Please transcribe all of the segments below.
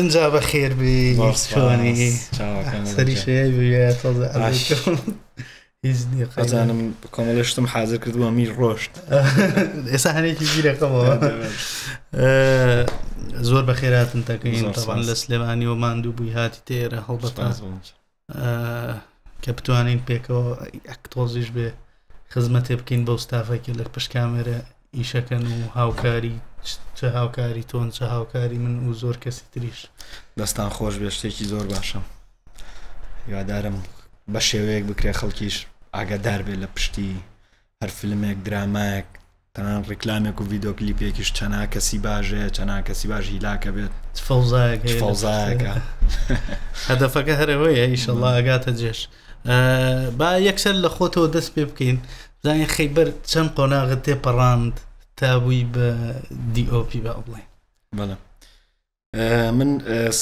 انجا اینجا به خیر بینی چونی سری شیعه بیوید قاعد انا قزنم اشتم حاضر کرد بامی امیر اسا هنی هنه که بیره قبا زور بخیرات انت کاین طبعا لسلیمانی و ماندو بوی هاتی تیره حلبتا کە بتوانین پێکەوە ئەکتۆزیش بێ خزمەتێ بکەین بە ستافێکی لە پشکامێرە ئیشەکەن و هاوکاری چه هاوکاری تۆن چه هاوکاری من و زۆر کەسی تریش دەستان خۆش بێشتێکی زۆر باشە یادارم بە شێوەیەک بکرێ خەڵکیش ئاگادار بێ لە پشتی هەر فلمێک درامایك تەنان ڕکلامێک و ڤیددیۆکلیپێکیش چەنا کەسی باشێ چەنا کەسی باش هیلاکە بێت فەوزایەکە هەدەفەکە هەرەوەیە ئیشەڵڵاگاتە جێش با یەکسەر لە خۆتەوە دەست پێ بکەین. زانانی خەیبەر چەند قۆناغت تێپەڕاند تابووی بە دیئۆپی بە بڵێ بەڵە من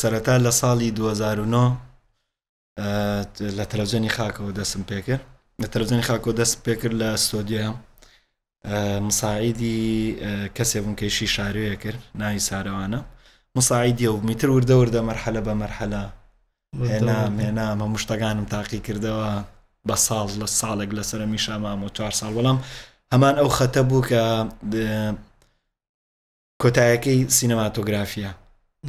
سەرەتا لە ساڵی 2009 لە تەلەزیۆنی خاکەوە دەسم پێکرد لە تەلەزیۆنی خاکۆ دەست پێکرد لە سۆدیە مساعیدی کەسێ بوونکەشی شارەیە کرد ناوی سارەوانە مساعیدی و میتر وردە وردە مەرحەلە بە مەرحەلە هێنا مێنا مە مشتەکانم تاقی کردەوە بە ساڵ لە ساڵێک لەسرە میشا مام و چهار ساڵ وەڵام هەمان ئەو خەتە بوو کە کۆتایەکەی سینەماتۆگرافیە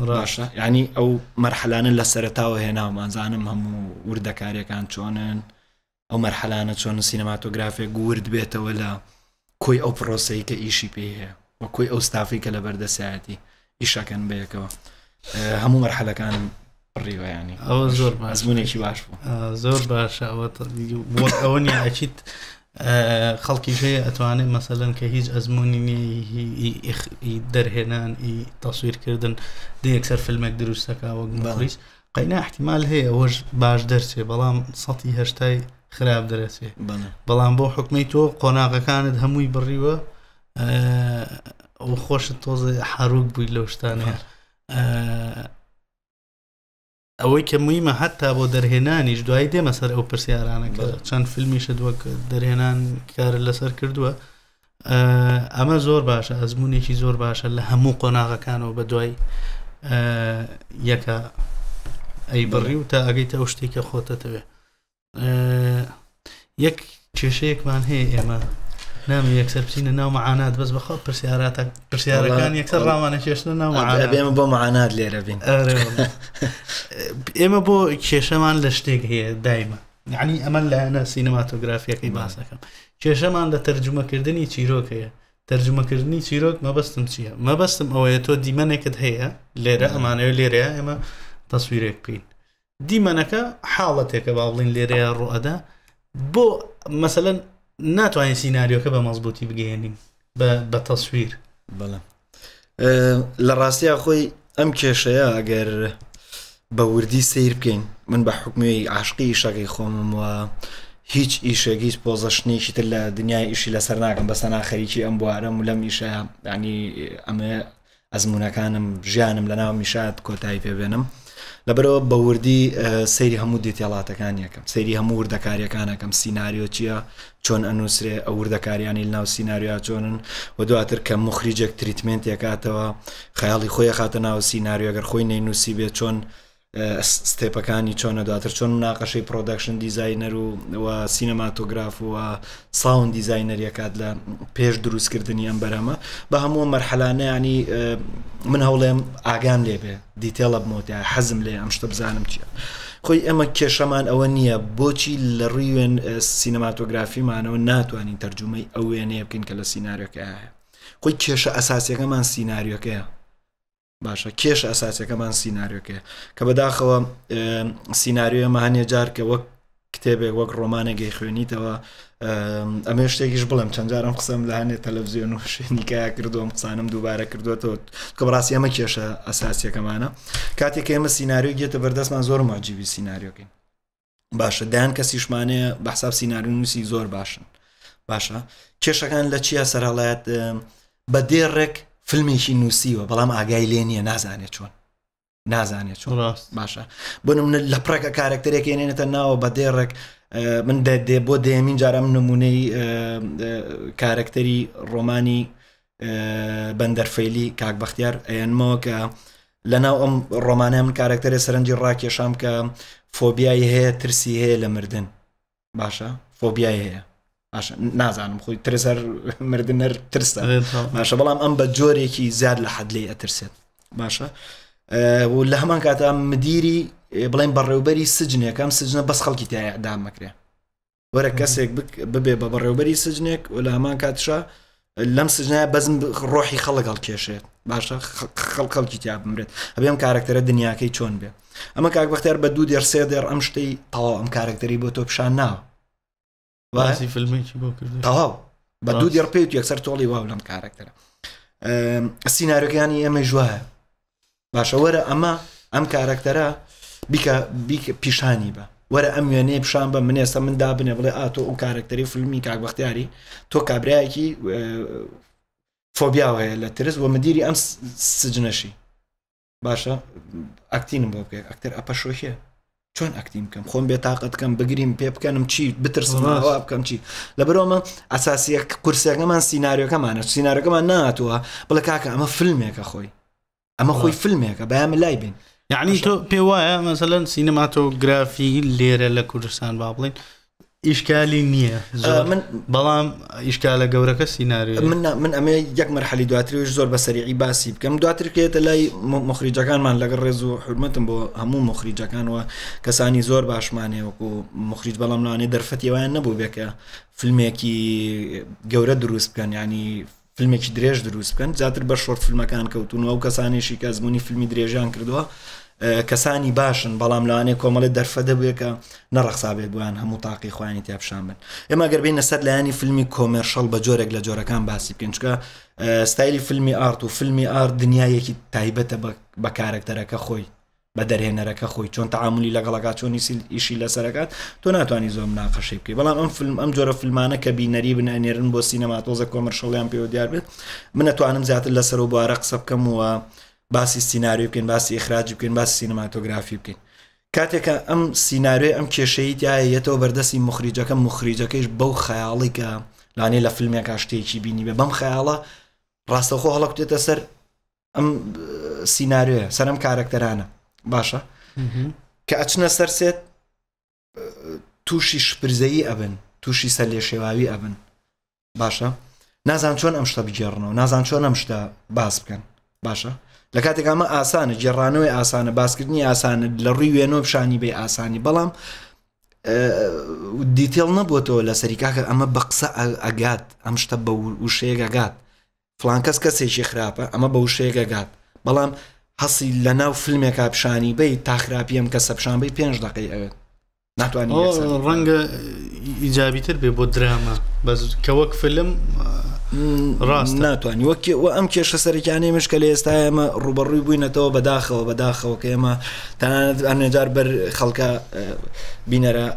ڕاشە ینی ئەو مەرحلانە لە سەرتاوە هێناومانزانم هەموو وردەکاریەکان چۆنن ئەو مەرحلانە چۆن سینەماتۆگرافێک گورد بێتەوە لە کۆی ئەو پرۆسی کە ئیشی پێ هەیە وە کۆی ئەو ستافی کە لە بەردەسایەتی ئیشەکەن بەیەکەوە هەموو مەرحلەکانم ڕیوەیانی ئەوە زۆر بازمونێکی باش بوو زۆر باشە ئەوە ئەوە نیاچیت خەڵکی شەیە ئەتوانێت مەسەلەن کە هیچ ئەزمموی نیە دەرهێنان ئی تەسویرکردن دیەکسەر فلمێک دروستەکەوە گوڵیس قەینا احتیمال هەیە ئەوەش باش دەرسێ بەڵام سەی هەشتای خراپ دەرەسێ بەڵام بۆ حکمەی تۆ قۆناغەکانت هەمووی بڕیوە ئەو خۆشت تۆزە حروک بووی لەو شتانە ئەوەی کە مویمە حتا بۆ دەرهێنانیش دوای دێمە سەر ئەو پرسیارانەکە چەند فیلمیشە دووەک دەرهێنان کار لەسەر کردووە ئەمە زۆر باشە ئەزمونێکی زۆر باشە لە هەموو قۆناغەکانەوە بە دوای یەکە ئەی بڕی و تا ئەگەیتە ئەو شتێکە خۆتەتەوێ یەک کێشەیەکمان هەیە ئێمە نامی یەکسەر بچینە ناو معانات بەس بەخۆ پرسیاراتە پرسیارەکان یەکسەر ڕامانە کێشنە ناو ئێمە بۆ معانات لێرە بین ئێمە بۆ کێشەمان لە شتێک هەیە دایمە یعنی ئەمە لایەنە سینەماتۆگرافیەکەی باسەکەم کێشەمان لە تەرجمەکردنی چیرۆکەیە تەرجمەکردنی چیرۆک مەبەستم چییە مەبەستم ئەوەیە تۆ دیمەنێکت هەیە لێرە ئەمانەوە لێرەیە ئێمە تەسویرێک بین دیمەنەکە حاڵەتێکە با بڵین لێرەیە ڕوئەدا بۆ مەسەن ناتوانین سینناریۆکە بە مەزبوطی بگەێنین بە تەسویر بەڵە لە ڕاستیا خۆی ئەم کێشەیە ئەگەر بە وردی سیر بکەین من بە حکمی عاشقی ئیشەکەی خۆمم وە هیچ ئیشێگیز پۆزەشنێکی تر لە دنیای ئیشی لەسەر ناکەم بەسە ناخەریکی ئەم بوارە و لەم ئیشە ینی ئەمە ئەزمونونەکانم ژیانم لە ناو میشات کۆتایی پێبێنم لەبەرەوە بەوردی سەیری هەموو دیتێڵاتەکان یەکەم سەیری هەموو وردەکاریەکانەکەم سینناریۆ چییە چۆن ئەنووسێ ئەو وردەکاریانی لەناو سینناریۆ چۆنن و دواتر کە مخریجێک تریتمنت یکاتەوە خەیاڵی خۆی خاتە ناو سینناریۆگەر خۆی نەی نووسی بێت چۆن ستێپەکانی چۆنە دواتر چۆن ناقەشەی پرۆدەکشن دیزینەر و سینەماتۆگراف و ساون دیزینەریەکات لە پێش دروستکردنی ئەم بەرەمە بە هەموو مەرحەلانەیانی من هەوڵێم ئاگام لێبێ دیتێڵە بمۆتی حەزم لێ ئەم شتە بزانم چییە. خۆی ئەمە کێشەمان ئەوە نییە بۆچی لە ڕووی وێن سینەماتۆگرافیمانەوە ناتوانین تەرجمەی ئەو وێنەیە بکەین کە لە سینناریەکە هەیە. خۆی کێشە ئەساسیەکەمان سینناریەکەیە باشە کێش ئەساسەکەمان سینناریۆکە کە بەداخەوە سینناریۆمە هەنێ جار کە وەک کتێبێک وەک ڕۆمانێکی خوێنیتەوە ئەمێ شتێکیش بڵم چەندجارم قسەم لە هەنێ تەلەڤزیۆن و شوێنیکای کردوم قسانم دووبارە کردوێتەوە کەڕاستی ئەمە کێشە ئەساسیەکەمانە کاتێک ئێمە سینناریۆ گێتە بەردەستمان زۆر ماجیبی سینناریۆکەین باشە دایان کەسیشمانەیە بەحساب سینناریو نووسی زۆر باشن باشە کێشەکان لە چیا سەرڵایەت بە دێڕێک فیلمێکی نووسیوە بەڵام ئاگای لێ نییە نازانێت چۆن نازانێت چۆن ڕاست باشە بۆ منە لە پڕەکە کارکتەرێک ێنێنێتە ناوە بە دێڕێک من دێ بۆ دێمین جارم نمونەی کارکتەری ڕۆمانی بەندەرفەیلی کاکبختیار ئەێنمەوە کە لە ناو ئەم ڕۆمانە من کارکتەرە سەرنجی ڕاکێشام کە فۆبیایی هەیە ترسی هەیە لە مردن باشە فۆبیای هەیە نازانم خۆی ترسەر مردنەر ترسە باشە بەڵام ئەم بە جۆرێکی زیاد لە حد لێ ئەترسێت باشە لە هەمان کاتا مدیری بڵێن بەڕێوبەری سجنێکم سجنە بەس خەڵکی تایدامەکرێ وەرە کەسێک ببێ بە بەڕێوبەری سجنێک و لە هەمان کاتشە لەم سجنای بەزم ڕۆحی خەڵگەڵ کێشێت باشە خەڵ خەڵکی تیا بمرێت ئەبێ ئەم کارکتەرە دنیاکەی چۆن بێ ئەمە کاک بەختیار بە دوو دێرسێ دێر ئەم شتەی تەواو ئەم کارکتەری بۆ تۆ پیشان ناوە باسی فیلمێکی بۆ کرد تەواو بە دوو دێڕ پێوت یەکسەر تۆڵی وا لەم کارێکتەرە سینارەکانی ئەمە ژواە باشە وەرە ئەمە ئەم کارکتەرە بیکە پیشانی بە وەرە ئەم وێنێ پیشان بە منێستا من دابنێ بڵێ ئاتۆ ئەو کارکتەری فیلمی کاکبختیاری تۆ کابراایکی فۆبیاوەیە لە ترس بۆ مدیری ئەم سجنەشی باشە ئەکتینم بۆ بکە ئەکتەر ئەپەشۆکێ چۆن ئەکتی بکەم خۆم بێتاقت بکەم بگریم پێ بکەنم چی بترسمەوە بکەم چی لە برۆمە ئاساسیە کورسەکەمان سینناریەکەمانە سینناارەکەمان ناتووە بڵە کاکە ئەمە فیلمێکە خۆی ئەمە خۆی فیلمێکە بەیان لای بین یعنی تۆ پێ وایە مەسەەن سینەماتۆگرافی لێرە لە کوردستان با بڵین ئیشکالی نییە من بەڵام ئیشکالە گەورەکە سیناری من من ئەمێ یەک مەرحەلی دواتریش زۆر بە سەریعی باسی بکەم دواتر کرێتە لای مخریجەکانمان لەگەڵ ڕێز و حرمەتم بۆ هەموو مخریجەکانەوە کەسانی زۆر باشمانێوەکو مخریج بەڵام نوانێ دەرفەتیوان نەبوو بێکە فیلمێکی گەورە دروست بکەن ینی فیلمێکی درێژ دروست بکەن زیاتر بە شۆر فیلمەکان کەوتونەوە و کەسانێکی کە زمانی فیلمی درێژیان کردووە کەسانی باشن بەڵام لەوانێ کۆمەڵێت دەرفە دەبێکە نەڕەخسابێ بوویان هەموو تاقی خوانی تیاپشان بن ئێمە گەربین نەسەر لایانی فیلمی کۆمێرشەڵ بە جۆرێک لە جۆرەکان باسی پێنجکە ستایلی فیلمی ئارت و فیلمی ئارت دنیایەکی تایبەتە بە کارکتەرەکە خۆی بە دەرهێنەرەکە خۆی چۆن تعاملی لەگەڵەکە چۆنی ئیشی لەسەرەکەات تۆ ناتوانانی زۆم ناقەشی بکەی بەڵام ئەم فیلم ئەم جۆرە فیلمانە کە بینەری بنانێرن بۆ سینەماتۆزە کۆمەرشەڵیان پێوە دیار بێت منەتوانم زیاتر لەسەر و بارە قسە بکەم وە باسی سیننااری بکەین باسی ئخراج بکەین باسی سینەماتۆگرافی بکەین کاتێکە ئەم سینناارێ ئەم کێشەیت یایەتەوە بەردەستی مخریجەکە مخریجەکەیش بەو خەیاڵی کە لانێ لە فیلمێکا شتێکی بینی بێ بەم خەیاڵە ڕاستەخۆ هەڵکتێتە سەر ئەم سینناارێ سەرم کارکتەرانە باشە کە ئەچنە سەرسێت تووشی شپرزایی ئەبن تووشی سەر لێ شێواوی ئەبن باشە نازان چۆن ئەم شتە بگێڕنەوە نازان چۆن ئەم شتە باس بکەن باشە لە کاتێک ئەمە ئاسانە جێڕانەوەی ئاسانە باسکردنی ئاسانە لە ڕووی وێنۆ پیشانی بێ ئاسانی بەڵام دیتێڵ نەبووەوە لە سەریکاکە ئەمە بە قسە ئەگات ئەم شتە بە وشەیەگەگات فلان کەس کەسێکی خراپە ئەمە بە وشەیەگەگات بەڵام هەسی لە ناو فیلمێکا پیشانی بی تاخراپی ئەم کەسە پیشانبی پێنج دقی ئەوێت ناتوانانی ڕەنگە ئیجابیتر بێ بۆ دراما بەکە وەک فلم ڕاست ناتوانانی وەکی و ئەم کێشە سەرکیانی مشکە لە ئێستا ئێمە ڕوبڕووی بووینەتەوە بەداخەوە بەداخەوە کە ئێمە تەنانەت ئەنجار بەر خەڵکە بینەرە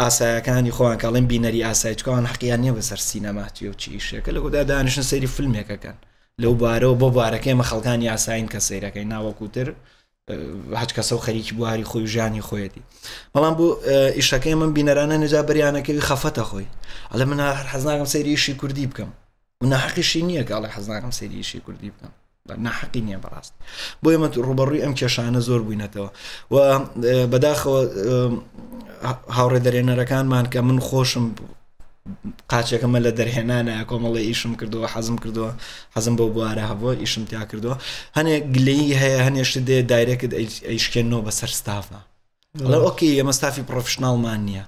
ئاسایەکانی خۆیان کاڵێن بینەری ئاسایچکان حقییان نیە بەسەر سینەماتی و چیشەکە لە گودا دانیشن سەیری فیلمێکەکەن لەو بارەوە بۆ بارەکەی مە خەڵکانی ئاساین کە سیرەکەی ناوەکوتر هەچ کەسە و خەریکی بواری خۆی ژانی خۆیەتی بەڵام بوو ئیشەکەی من بینەرانە نەجا بەریانەکەوی خەفەتە خۆی ئەلە من هەر حەزناگەم سەیری ئیشی کوردی بکەم و نەحقیشی نییە کاڵی حەزناکەم سریشی کوردی بکەم نحقی نییە بەڕاست بۆ ئێمە ڕوبڕووی ئەم کێشانە زۆر بووینەتەوە و بەداخەوە هاوڕێ دەرێنەرەکانمان کە من خۆشم قاچێکەمە لە دەرهێنانە کۆمەڵی ئیشم کردووە حەزم کردووە حەزم بۆ بوارە هەبووە ئیشم تیا کردووە هەنێک گلەی هەیە هەنێشت دێ دایرێکت ئەیشکێنەوە بەسەر ستافە لە ئۆکی ئێمە ستافی پرۆفشنالمان نییە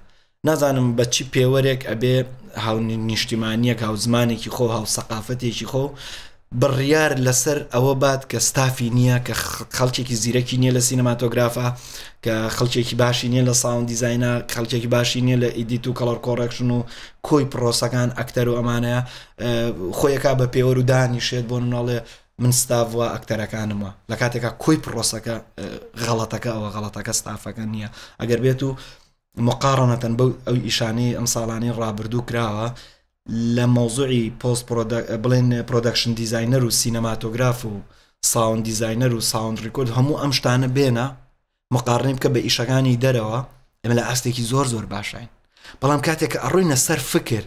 نازانم بە چی پێوەرێک ئەبێ هاو نیشتیمانیەک هاو زمانێکی خۆ هاو سەقافەتێکی خۆ بڕیار لەسەر ئەوە بات کە ستافی نییە کە خەڵکێکی زیرەکی نییە لە سینەماتۆگرافە کە خەڵکێکی باشی نییە لە ساون دیزاینا خەڵکێکی باشی نییە لە ئیدیت و کەڵەر کۆڕێکشن و کۆی پرۆسەکان ئەکتەر و ئەمانەیە خۆیەکە بە پێوە و دانیشێت بۆ ناڵێ من ستاڤوە ئەکتەرەکانمە لە کاتێکا کۆی پرۆسەکە غەڵەتەکە ئەوە غەڵەتەکە ستافەکە نییە ئەگەر بێت و مقارنەتەن بەو ئەو ئیشانەی ئەم ساڵانی ڕابردوو کراوە لە مۆزوعی پۆست بڵێن پرۆدەکشن دیزینەر و سینەماتۆگراف و ساون دیزینەر و ساوند ریکۆرد هەموو ئەم شتانە بێنە مقارنیم کە بە ئیشەکانی دەرەوە ئەمە لە ئاستێکی زۆر زۆر باشین بەڵام کاتێک ئەڕووینە سەر فکر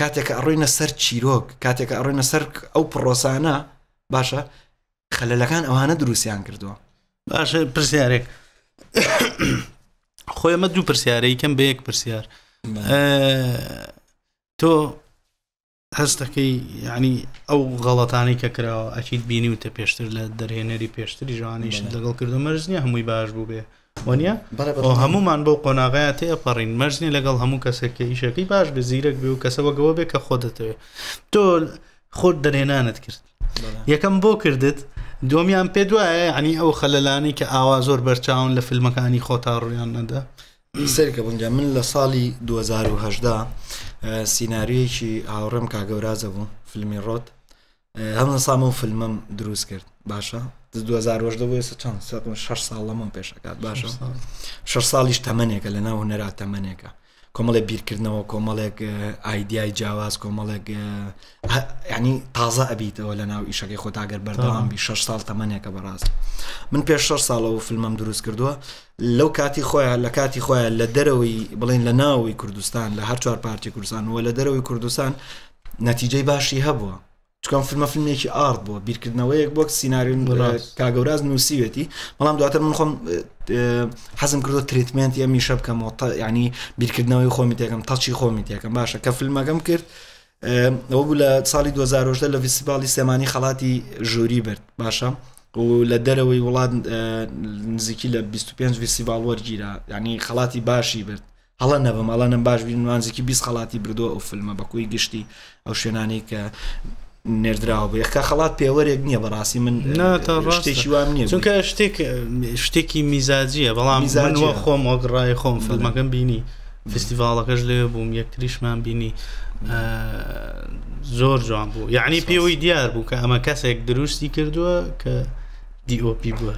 کاتێک ئەڕووینە سەر چیرۆک کاتێک ئەڕووینە سەر ئەو پرۆسانە باشە خەلەلەکان ئەوانە دروستیان کردووە باشە پرسیارێک خۆی ئەمە دوو پرسیارە یکەم بە یەک پرسیار تۆ هەستەکەی یعنی ئەو غەڵەتانی کە کراوە ئەچیت بینی وتە پێشتر لە دەرهێنەری پێشتری ژوانیش لەگەڵ کردو مەرزنیە هەمووی باش بوو بێ وەنیە هەمومان بەو قۆناغایە تێپەڕین مەرزنی لەگەڵ هەموو کەسەکە ئیشەکەی باش بە زیرەک بێ و کەسەوەگەوە بێ کە خۆ دەتەوێت تۆ خۆت دەرێنانت کرد یەکەم بۆ کردت دومیان پێ دوایە ینی ئەو خەلەلانی کە ئاوا زۆر بەرچاون لە فیلمەکانی خۆتا ڕویان نەدا سەرکە بنجە من لە ساڵی 2010 سینناریەکی هاوڕێم کاگەورازە بوو فیلمی ڕۆت هەم لە سامە و فیلمم دروست کرد باشە 2010 چەند 6 ساڵ لەمە پێشکات باشە 6 ساڵیش تەمەنێکە لە ناو هەنەرا تەمەنێکە کۆمەڵێک بیرکردنەوە کۆمەڵێک ئایدای جیاواز کۆمەڵێک ینی تازە ئەبییتەوە لە ناو ئیشەکەی خۆتاگەر بەردەوام بی 6 ساڵ تەمەنێکە بەڕاست من پێش 6 ساڵەوە فیلمم دروست کردووە لەو کاتی خۆیان لە کاتی خۆیان لە دەرەوەی بڵین لە ناوی کوردستان لە هەر چوار پارتی کوردستان وە لە دەرەوەی کوردستان نەتیجەی باشی هەبووە چکان فیلمە فیلمێکی ئارد بۆ بیرکردنەوەیەک بۆک سینناریون کاگەوراز نووسیوێتی بەڵام دواتر من خۆم حەزم کردو تریتمنت ئە میشە بکەمەوە ینی بیرکردنەوەی خۆمی تێکم تەچی خۆمی تێکم باشە کە فیلمەکەم کرد ئەوە بوو لە ساڵی 2010 لە فیسیباڵی سێمانی خەڵاتی ژووری برد باشە و لە دەرەوەی وڵات نزیکی لە 25 فیسیبال وەرگیرە ینی خەڵاتی باشی برد هەڵە نەبم ئەڵە نم باش بینوانزیکی 20 خڵاتی بردو ئەو فلمە بەکوی گشتی ئەو شوێنانی کە نێردراوە بە یخکە خەڵات پێوەرێک نییە بەڕاستی من شتێکی وام نیە چونکە شتێک شتێکی میزاجیە بەڵام زانوە خۆم ئۆگڕای خۆم فەرمەکەم بینی فستیڤالەکەش لێ بووم یەکتریشمان بینی زۆر جوان بوو یعنی پێوەی دیار بوو کە ئەمە کەسێک دروستی کردووە کە دیOP بووە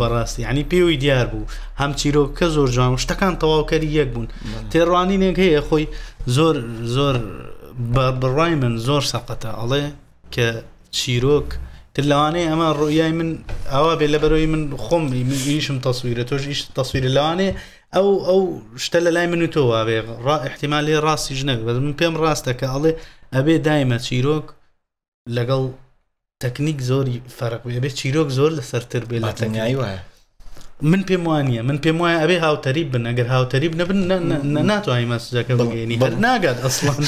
بەڕاستی ینی پێوەی دیار بوو هەم چیرۆکە زۆر جوان و شتەکان تەواوکەری یەک بوون تێڕوانینێک هەیە خۆی زۆر زۆر بڕای من زۆر سەقەتە ئەڵێ کە چیرۆک تر لەوانەیە ئەمە ڕۆیای من ئەوا بێ لە بەرەوەی من خۆم من ئیشم تەسوویرە تۆش ئیش تەسوویرە لەوانێ ئەو ئەو شتە لە لای من و تۆ وابێ احتیممالی ڕاستی ژنە بە من پێم ڕاستەکە ئەڵێ ئەبێ دایمە چیرۆک لەگەڵ تەکنیک زۆری فەرق بێ چیرۆک زۆر لەسەرتر بێ لە تەنایی وایە من بيموانيا من هاو تريب بنا هاوتەری هاو تريب نبن بنە بن ناتوانانی مەسجەکە بگەێنی هەر ناگات ئەسڵان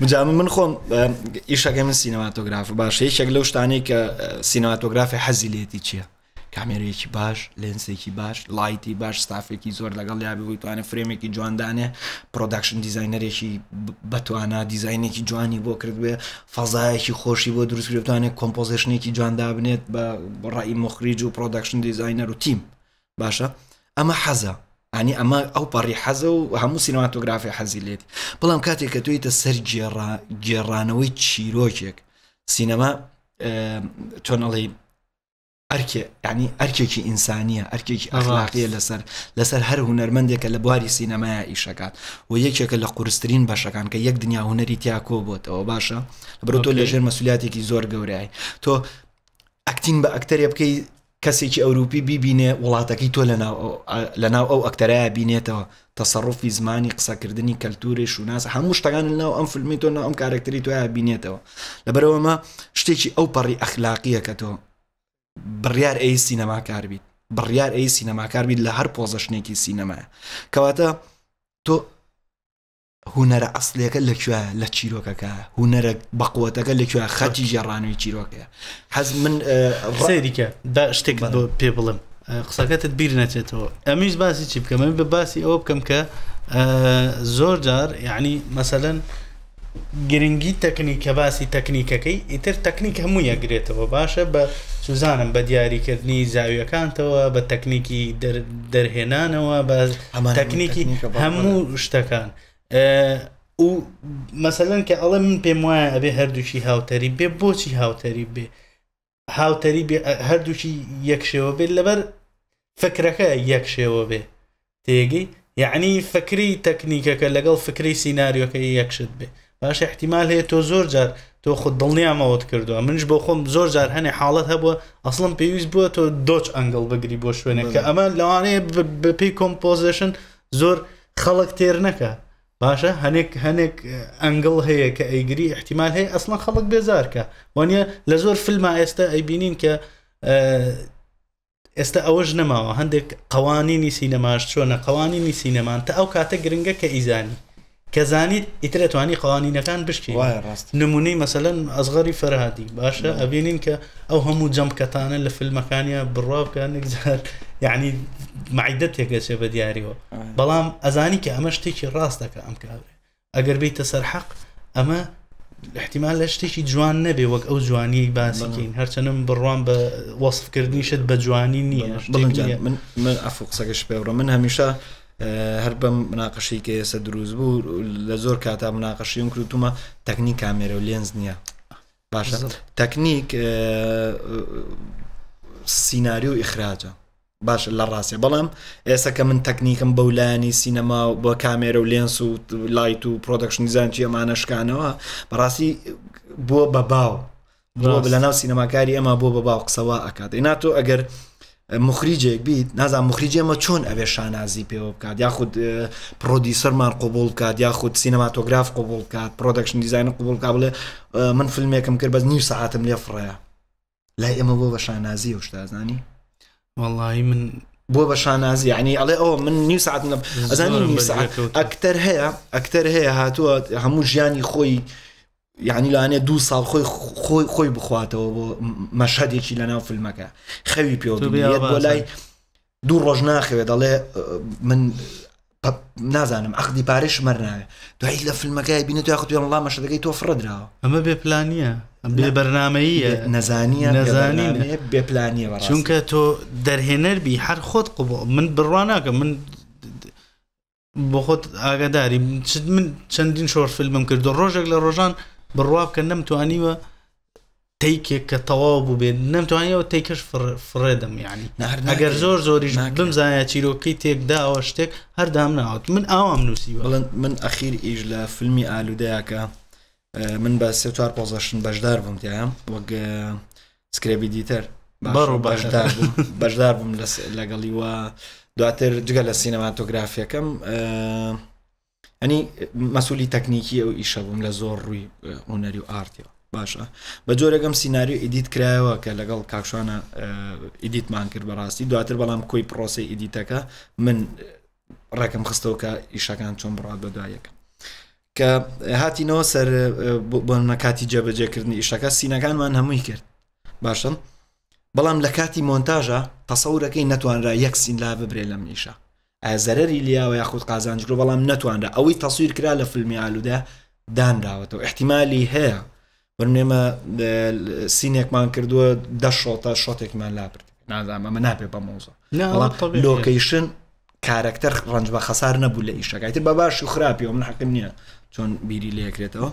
بجا من خۆم ئیشەکە من سینەماتۆگراف باشە یەکێک لەو شتانی آه، کە سینەماتۆگرافی حەزیلێتی چییە؟ کامێرەیەکی باش لێنسێکی باش لایتی باش ستافێکی زۆر لەگەڵ یابی توانە فرێمێکی جواندانێ پرۆداکشن دیزینەرێکی بەتوانە دیزینێکی جوانی بۆ کردوێ فەزایەکی خۆشی بۆ دروست کرێتوانێت کۆمپۆزیشنێکی جواندا بنێت بە ڕای مخریج و پرۆداکشن دیزینەر و تیم باشە ئەمە حەزە ئەنی ئەمە ئەو پەڕی حەزە و هەموو سینەواتۆگرافی حەزی لێت بەڵام کاتێک کە تویتە سەر گێڕانەوەی چیرۆکێک سینەما تۆنەڵی ئەرکێ ینی ئەرکێکی ئینسانیە ئەرکێکی ئەخلاقیە لەسەر لەسەر هەر هوەرمەندێکە لە بواری سینەمایە ئیشەکان و یەکێکە لە قورستترین باشەکان کە یەک دنیا هوەری تیاکۆ بۆتەوە باشە بڕۆ تۆ لەژێر مەسوولاتێکی زۆر گەورایی تۆ ئەکتین بە ئەکتەرێ بکەی کەسێکی ئەوروپی ببینێ وڵاتەکەی تۆ لەناو ئەو ئەکتەرایە بینێتەوە تەسەڕفی زمانی قسەکردنی کەلتوری شوناس هەموو شتەکان لەناو ئەم فلمی تۆ ناو ئەم کارکتری تۆە بینێتەوە لەبەرەوەمە شتێکی ئەو پەڕی ئەخلاقیە کە تۆ بڕیار ئەی سینەماکار بیت بڕیار ئەی سینەماکار بیت لە هەر پۆزەشنێکی سینەمایە کەواتە تۆ هوەرە ئەسلەکە لەکوێ لە چیرۆکەکە هوەرە بەقوەتەکە لەکوێ خەتی ژێڕانوی چیرۆکەیە حەز من سێریکە دا شتێک پێ بڵم قسەکەتت بیر نەچێتەوە ئەمیش باسی چی بکەم من بە باسی ئەوە بکەم کە زۆر جار یعنی مەسەلەن گرنگی تەکنیکە باسی تەکنیکەکەی ئیتر تەکنیک هەموو یەگرێتەوە باشە بە سوزانم بە دیاریکردنی زاویەکانتەوە بە تەکنیکی دەرهێنانەوە بە تەکنیکی هەموو شتەکان و مەسەلەن کە ئەڵە من پێم وایە ئەبێ هەردووشی هاوتەری بێ بۆچی هاوتەری بێ هاوتەری هەردووشی یەکشێوە بێت لەبەر فکرەکە یەکشێوە بێ تێگەی یعنی فکری تەکنیکەکە لەگەڵ فکری سینناریۆەکەی یەکشت بێ باش احتیمال هەیە تۆ زۆر جار تۆ خود دڵنیامەوەت کردووە منش بۆ خۆم زۆر جار هەنێ حاڵت هەبووە ئەسڵم پێویست بووە تۆ دۆچ ئەنگل بگری بۆ شوێنێک کە ئەمە لەوانەیە بەپی کۆمپۆزیشن زۆر خەڵک تێر نەکە باشە هەنێک هەنێک ئەنگل هەیە کە ئەیگری احتیمال هەیە ئەسڵەن خەڵک بێزارکە وانە لە زۆر فلما ئێستا ئەیبینین کە ئێستا ئەوەش نەماوە هەندێک قوانینی سینەماش چۆنە قوانینی سینەمان تا ئەو کاتە گرنگە کە ئیزانی كزانيت اترتواني قوانين كان بشكي نموني مثلا اصغري فرهادي باشا ابينك او همو جمب كتانا اللي في المكان يا بالراب كان نقدر يعني معدتي كاش بدياري هو بلام ازاني كي امشتي كي راستك ام اگر بيت حق اما احتمال لشتيشي جوان نبي وك او جواني باسكين هرشنم بروان بوصف كردني شد بجواني من من افوق سكش بيورو منها مشا هەر بەم مناقەشی کە ئێستا دروست بوو لە زۆر کاتا مناقەشیم کردوتمە تەکنی کامێرە و لێنز نییە باشە تەکنیک سینناریو ئیخراجە باشە لە ڕاستێ بەڵام ئێستا کە من تەکنیکم بەولانی سینەما بۆ کامێرە و لێنس و لایت و پرۆدەکشنیزان چی ئەمانە شکانەوە بەڕاستی بۆ بە باو بۆ لە ناو سینەماکاری ئەمە بۆ بە باو قسەوا ئەکات ناتۆ ئەگەر مخریجێک بیت نازان مخریجێمە چۆن ئەوێ شانازی پێوە بکات یاخود پرۆدیسەرمان قوبول کات یاخود سینەماتۆگراف قوبول کات پرۆدەکشن دیزین قوبول کا بڵێ من فیلمێکم کرد بە نی ساعتم لێ فڕەیە لای ئێمە بۆ بە شانازی و شتازانی وڵی من بۆ بە شانازی عنی ئەڵێ ئەو من نی ساعت ئەزانی ئەکتەر هەیە ئەکتەر هەیە هاتووە هەموو ژیانی خۆی یعنی لاانێ دو ساڵ خۆی خۆی خۆی بخواتەوە بۆ مەشهدێکی لە ناو فلمەکە خەوی پێ بۆ لای دوو ڕۆژ ناخەوێت دەڵێ من نازانم ئەخدی پارێش مەرناوێ دوایی لە فیلمەکەی بینێت تو خۆیان وڵام مەشەکەی تۆ فرەدراوە ئەمە بێپلانیە بێ بەرنمەیە نەزانیە نەزانین بێپلانیە چونکە تۆ دەرهێنەربی هەر خۆت قوب من بڕواناکە من بۆ خۆت ئاگاداری من چەندین شۆر فیلمم کردو ڕۆژێک لە ڕۆژان بڕواکە نەمتوانیوە تیکێک کە تەواو بوو بێت نەمتوانیەوە تیکەش فرێدەم ینی ئەگەر زۆر زۆریش بمزایە چیرۆکی تێکداوە شتێک هەردام ناوت من ئاوام نووسی بڵند من ئەخیر ئیش لە فیلمی ئالودەیەکە من بە سێ چوار پۆزەشن بەشدار بووم تیان وەک سکرێبی دیتر بەڕ و بەشدار بەشدار بووم لەگەڵی وە دواتر جگە لە سینەماتۆگرافیەکەم ئەنی مەسوولی تەکنیکی ئەو ئیشە بووم لە زۆر ڕووی هوەری و ئارتیەوە باشە بە جۆرەگەم سینناریو ئیدیت کرایەوە کە لەگەڵ کاکشانە ئیدیتمان کرد بەڕاستی دواتر بەڵام کۆی پرۆسی ئیدیتەکە من ڕێکم خستەوە کە ئیشەکان چۆن بڕات بەدایەکە کە هاتینەوە سەر بۆ نەکاتی جەبەجێکردنی ئیشەکە سینەکانمان هەمووی کرد باشن بەڵام لە کاتی مۆنتاژە تەسەورەکەی نەتوانرا یەک سین لا ببرێ لەم نیشە زەرری لیاوە یاخود قازانجگرۆ بەڵام نەتواندا ئەوەی تەسویر کرا لە فیلمی ئالودا دانراوەتەوە احتیممالی هەیە بنێمە سینێکمان کردووە دە شۆتە شۆتێکمان لاپرد نازانمەمە نابێ بە مۆزە لۆکەیشن کارکتەر ڕنج بە خەسار نەبوو لە ئیشەکەیتر بە باش و خراپی و من حەکەم نییە چۆن بیری لەکرێتەوە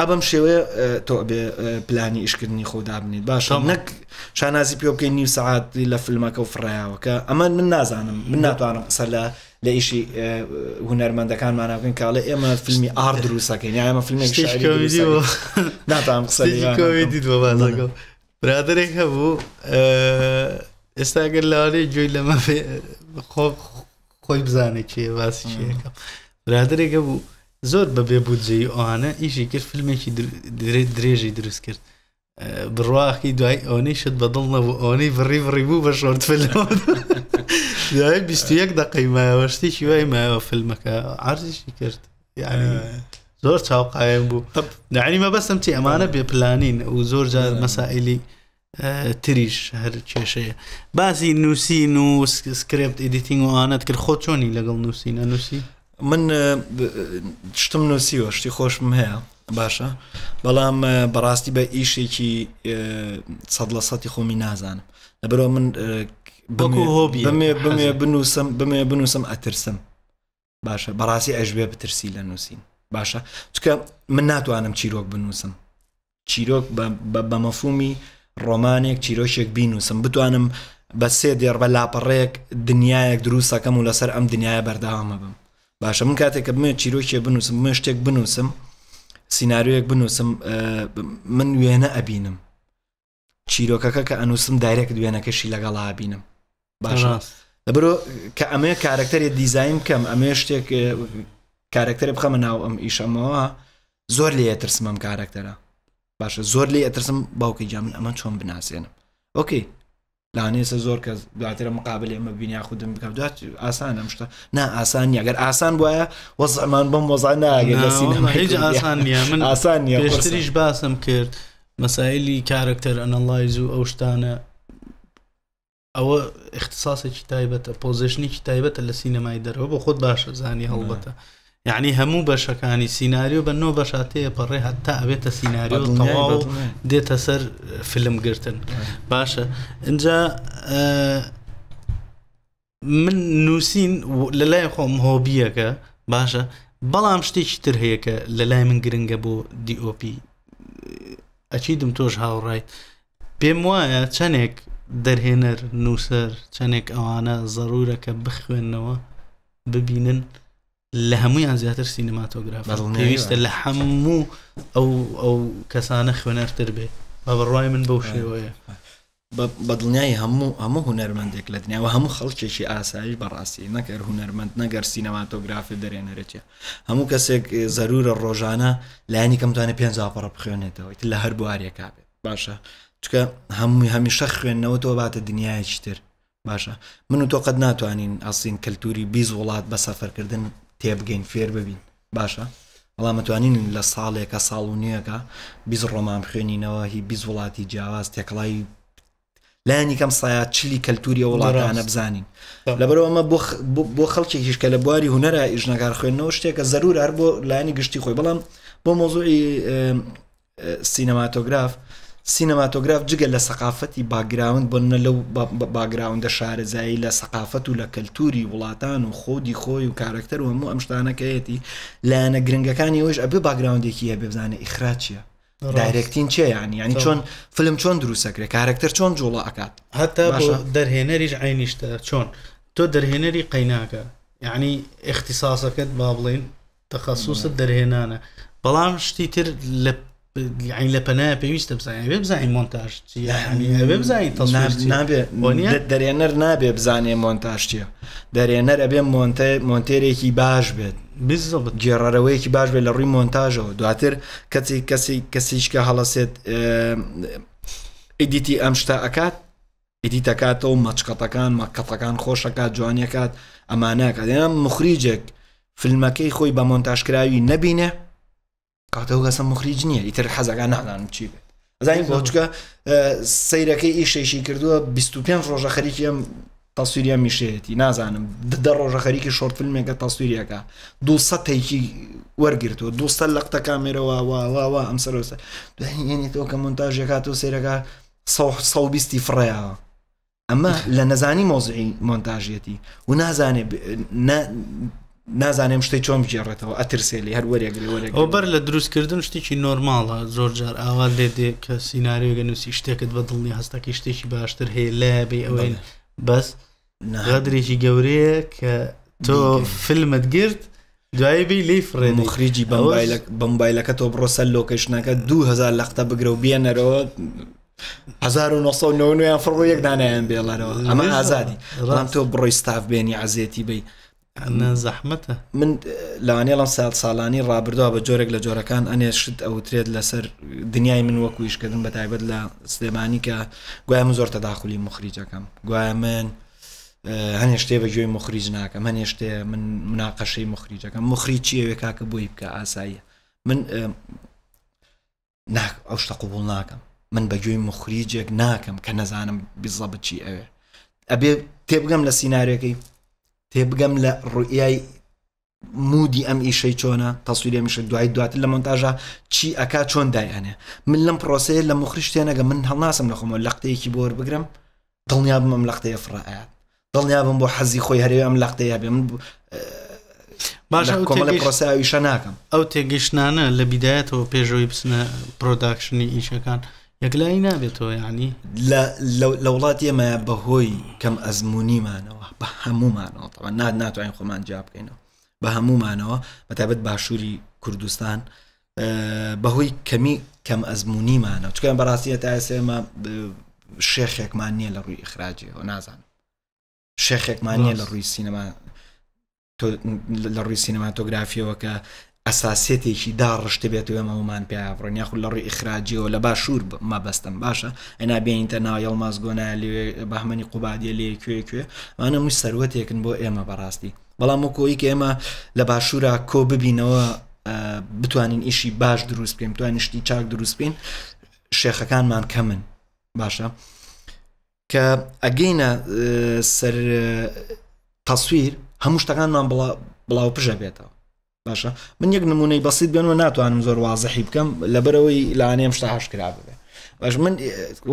ئەبم شێوەیە تۆ بێ پلانی ئیشکردنی خۆدا بنیت باش نەک شانازی پێ بکەین نی سعاتی لە فلمەکە و فڕایاوەکە ئەمە من نازانم من ناتوانم سەر لە لە ئیشی هوەرمەندەکان ماناکەن کاڵە ئێمە فیلمی ئار دروستەکەین ئەمە فیلمێک ناتام قسەگەڵ برادێک هەبوو ئێستاگەر لاارێ جوێی لەمە خۆ خۆی بزانێت چێ باسی چیەکەم برادێک هەبوو زۆر بەبێ بودجێی ئەوانە ئیشی کرد فیلمێکی درێت درێژی دروست کرد بڕواخی دوای ئەوەی شت بەدڵ نەبوو ئەوەی بڕی بڕی بوو بە شۆرت فلم دوای 21 دقی مایەوەشتێکی وای مایەوە فیلمەکە عرزیشی کرد یعنی زۆر چاوقایم بوو دعنیمە بەستم تی ئەمانە بێپلانین و زۆر جار مەسائلی تریش هەر کێشەیە باسی نووسین و سکرێپت ئیدیتنگ و ئاانەت کرد خۆ چۆنی لەگەڵ نووسینە نووسی من شتم نووسیوە شتی خۆشم هەیە باشە بەڵام بەڕاستی بە ئیشێکی سەد لە سەتی خۆمی نازانم لەبەرەوە من بمێ بنووسم بمێ بنووسم ئەترسم باشە بەڕاستی ئەژبێ بترسی لە نووسین باشە چکە من ناتوانم چیرۆک بنووسم چیرۆک بە مەفومی ڕۆمانێک چیرۆشێک بینووسم بتوانم بە سێ دێر بە لاپەڕەیەک دنیایەک دروستەکەم و لەسەر ئەم دنیاە بەرداوامە بم باشە من کاتێک کە بمێ چیرۆکیە بنووسم من شتێک بنووسم سینناارۆیەک بنووسم من وێنە ئەبینم چیرۆکەکە کە ئەنووسم دایرێک دوێنەکەشی لەگەڵ ئابینم باشە دەبرۆ کە ئەمێ کارکتەرێ دیزین کەم ئەمێ شتێک کارکتەرە بخەمە ناو ئەم ئیشەمەوە زۆر لێ ئەترسمەم کارکتەرە باشە زۆر لێ ئەترسم باوکی جا من ئەمە چۆن بناسیێنم ئۆکەی لانێسە زۆر کە دواترە مقابل ئێمە بینیا خودم بکەم دوات ئاسان ئەم شتە نا ئاسانی ئەگەر ئاسان وایە وەزمان بم وەزان ناگەر هیچ ئاسان نیە من ئاسان نیەشتریش باسم کرد مەسایلی کارکتەر ئەنەڵایز و ئەو شتانە ئەوە اختصاسێکی تایبەتە پۆزیشنێکی تایبەتە لە سینەمای دەرەوە بۆ خۆت باشە زانی هەڵبەتە. یعنی هەموو بەشەکانی سینناریۆ بە نۆ بەشاتەیە پەڕێ هەتا ئەبێتە سینناریۆ تەواو دێتە سەر فلم گرتن باشە اینجا من نووسین لە لای خۆم هۆبیەکە باشە بەڵام شتێکی تر هەیە کە لە لای من گرنگە بۆ دیOP ئەچیدم تۆش هاوڕای پێم وایە چەندێک دەرهێنەر نووسەر چەندێک ئەوانە زەرورە کە بخوێنەوە ببینن لە هەموویان زیاتر سینەماتۆگراف پێویستە لە هەموو ئەو ئەو کەسانە خوێنەرتر بێ بە بڕای من بەو شێوەیە بە دڵنیای هەموو هەموو هوەرمەندێک لە دنیاوە هەموو خەڵکێکی ئاسایی بەڕاستی نەکەر هوەرمەند نەگەر سینەماتۆگرافی دەرێنەرێتە هەموو کەسێک زەرورە ڕۆژانە لایانی کەمتوانێت پێ پڕە بخوێنێتەوەی لە هەر بواریە کابێت باشە چکە هەمووی هەمیشە خوێندنەوە تۆ باتە دنیایکی تر باشە من و تۆ قەت ناتوانین ئاسین کەلتوری بیز وڵات بە سەفەرکردن تێبگەین فێر ببین باشە بەڵامەتوانین لە ساڵێکە ساڵ و نیەکە بیز ڕۆمان خوێنینەوە هی بیز وڵاتی جیاواز تێکڵای لایانی کەم سایات چلی کەلتوریە وڵاتانە بزانین لەبەرەوەمە بۆ خەڵکێکیش کە لە بواری هوەرە ئیژنەکار خوێندنەوە شتێکە زەرور هەر بۆ لایانی گشتی خۆی بەڵام بۆ مۆزوعی سینەماتۆگراف سینەماتۆگراف جگە لە سەقافەتی باگراوند بنە لەو باگراوندە شارەزایی لە سەقافەت و لە کەلتوری وڵاتان و خۆدی خۆی و کارکتەر و هەموو ئەم شتانەکەیەتی لایەنە گرنگەکانی ئەوش ئەبێ باگراوندێکی هەیە ببزانە ئیخراچیە دایرێکتین چێ ینی ینی چۆن فلم چۆن دروسەکرێ کارکتەر چۆن جوڵە ئەکات هەتا دەرهێنەریش عینیشتە چۆن تۆ دەرهێنەری قەیناکە یعنی اختصاسەکەت با بڵین تەخصوصت دەرهێنانە بەڵام شتی تر لە لە پەنایە پێویستە بزانین بێ بزانین مۆنتاژ بێ بزانین نابێ دەرێنەر نابێ بزانێ مۆنتاشتیە دەرێنەر ئەبێ مۆنتێرێکی باش بێت گێڕەرەوەیەکی باش بێت لە ڕووی مۆنتاژەوە دواتر کەچی کەسی کەسیشکە هەڵەسێت ئیدیتی ئەم شتا ئەکات ئیدیتەکاتەوە مەچقەتەکان مەکەتەکان خۆشەکات جوانیەکات ئەمانەکات دێنم مخریجێک فیلمەکەی خۆی بە مۆنتاشکراوی نەبینێ کاتەوە کەسە مخریج نییە ئیتر حەزەکان نادان چی بێت ئەزانین بۆچکە سیرەکەی ئیشێشی کردووە 25 ڕۆژە خەریکیم تەسووریە میشێتی نازانم دە ڕۆژە خەریکی شۆرتفلمێکە تەسووریەکە دو سەتێکی وەرگرتووە دوستە لە قتەکامێرەوە واوا ئەم سەرۆسە دوێنی تۆ کە منتاژێکات و سیرەکە 120 فڕەیەوە ئەمە لە نەزانی مۆزعی مۆنتاژەتی و نازانێت نازانێم شتی چۆم بگێڕێتەوە ئەترسێلی هەر وەرێک وەرێک بەر لە دروستکردن شتێکی نۆرمالە زۆرجار ئاوا لێ دێ کە سینناریۆگە نووسی شتێکت بە دڵنی هەستاکی شتێکی باشتر هەیە لابێ ئەوێن بەس غادرێکی گەورەیە کە تۆ فلمت گرت دوایبی لی فرێن و خریجی بمبایلەکە تۆ بڕۆسەل لۆکەشنەکە 2000 لەختە بگرە و بێنەرەوە 1990 فڕۆ یەکدانیان بێڵەرەوە ئەمە ئازادی ڕام تۆ بڕۆی ستاف بێنی عزیێتی بی زەحمەتە من لاانێڵان سات ساڵانی ڕابردووە بە جۆرێک لە جۆرەکان ئەنێشت ئەوترێت لەسەر دنیای من وەکو ئیشکردن بە تایبەت لە سلێمانی کە گوایە من زۆر تەداخلی مخریجەکەم گوایە من هەنێ شتێ بە گوێی مخریج ناکەم هەنێ شتێ من مناقەشەی مخریجەکەم مخریچیەوێ کاکە بۆی بکە ئاساییە من ئەو شتە قوبول ناکەم من بە گوێی مخریجێک ناکەم کە نەزانم بزە بچی ئەوێ ئەبێ تێبگەم لە سینارەکەی تێبگەم لە ڕوئای مودی ئەم ئیشەی چۆنە تەسووری میشە دوای دواتر لە مۆنتاژە چی ئەک چۆن دایانێ من لەم پرۆسەیە لە مخریشتێنەگە من هەڵناسم لەخۆمەوە لەختەیەکی بۆر بگرم دڵنیا بم ئەم لەختەیە فرڕایات دڵنیا بم بۆ حەزی خۆی هەرێ ئەم لەختەیە بێ من باشمەڵی پرۆساویشە ناکەم ئەو تێگەشتانە لە بیدایەتەوە پێشەوەی بچنە پرۆداکشنی ئیشەکان. یەکلایی نابێتەوە ینی لە وڵات ئێمە بەهۆی کەم ئەزمونیمانەوە بە هەمومانەوە نات ناتوانین خۆمان جا بکەینەوە بە هەمومانەوە بەتابەت باشووری کوردستان بەهۆی کەمی کەم ئەزمونیمانەوە چکەم بەڕاستیە تا ئێمە شێخێکمان نییە لە ڕووی ئخراجیەوە نازانم شێخێکمان نییە لە ڕووی سینەما لە ڕووی سینەماتۆگرافیەوە کە ئەساسێتێکی داڕشتە بێت و ئەمەمان پێڕێن یاخود لە ڕێی ئخراجیەوە لە باشوور مەبەستم باشە ئەنا بینتە ناوەڵ مازگۆنا لێ بەمەنی قوبادیە لێ کوێکوێ مانە مووی سەروەتێکن بۆ ئێمە بەڕاستی بەڵام وکۆی کە ئێمە لە باشوورە کۆ ببینەوە بتوانین ئیشی باش دروست پێم توان نیشتی چاک دروستپین شێخەکانمان کەمن باشە کە ئەگەینە سەر تەسویر هەموو شتەکانمان بڵاو پژە بێتەوە باشە من یەک نمونەی بەسییت بێنەوە ناتوانم زۆر وازەحی بکەم لەبەرەوەی لاانێم شتا هاش کرا بێ باش من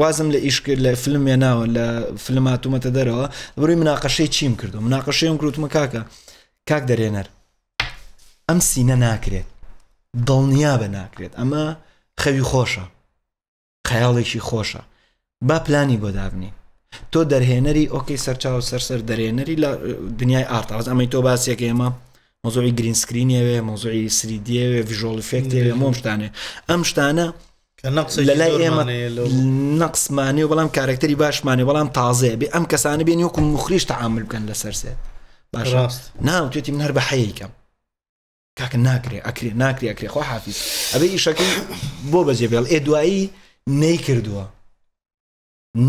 وازم لە ئیشکرد لە فلمێ ناوە لە فلماتومەتە دەرەوە بڕی مناقەشەی چیم کردو مناقەشەیەم کروتمە کاکە کاک دەرێنەر ئەم سینە ناکرێت دڵنیا بە ناکرێت ئەمە خەوی خۆشە خەیاڵێکی خۆشە با پلانی بۆ دابنی تۆ دەرهێنەری ئۆکەی سەرچاو سەر سەر دەرهێنەری لە دنیای ئارتاز ئەمەی تۆ باسیەکە ئێمە مۆزۆی گرینسکرینیەوێ مۆزۆی سریدیەوێ ڤژۆڵفێکتێوێ مۆم شتانێ ئەم شتانە لە لای ئێمە نەقسمانی و بەڵام کارکتەری باشمانێ بەڵام تازێ بێ ئەم کەسانە بێن وەکو مخریش تعامل بکەن لە سەرسێ باش ڕاست ناو توێتی من هەر بە حەیەکەم کاکە ناکرێ ئەکرێ ناکرێ ئەکرێ خۆ حافیز ئەبێ ئیشەکەی بۆ بەجێ بێڵ ئێ دوایی نەیکردووە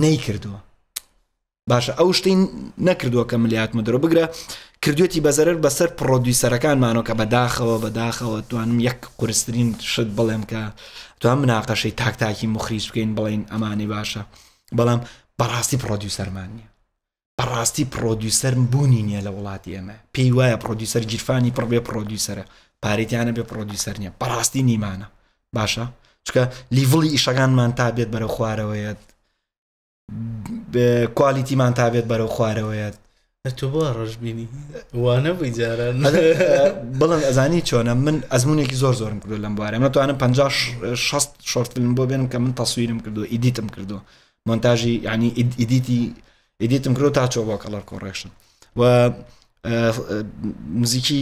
نەیکردووە باشە ئەو شتین نەکردووە کە ملیاتمە دەرە بگرە کردوێتی بەزەرر بەسەر پرۆدیوسەرەکانمانەوە کە بەداخەوە بەداخەوە توانم یەک قرسترین شت بڵێم کە توان مناقەشەی تاکتاکی مخریش بکەین بڵین ئەمانی باشە بەڵام بەڕاستی پرۆدیوسەرمان نیە بەڕاستی پرۆدیوسەرم بوونی نییە لە وڵاتی ئەمە پێی وایە پرۆدیوسەر گیرفانی پڕ بێ پرۆدیوسرە پارێتیانە بێ پرۆدیوسەر نیە بەڕاستی نیمانە باشە چکە لیڤڵی ئیشەکانمان تا بێت بەرە خوارەوەیەت کوالیتیمان تا بێت بەرە خوارەوەیەت تۆ بۆ ڕژبینی وانە بووی جاران بڵند ئەزانی چۆنە من ئەزمونێکی زۆر زۆرم کردو لەم بارە منتوانم 56 شۆرتلم بۆ بێنم کە من تەسوویرم کردو ئیدیتم کردو مۆنتاژی ینی ئیدیتی ئیدیتم کردو تا چۆ بۆ کەڵەر کۆڕێکشن و نزیکی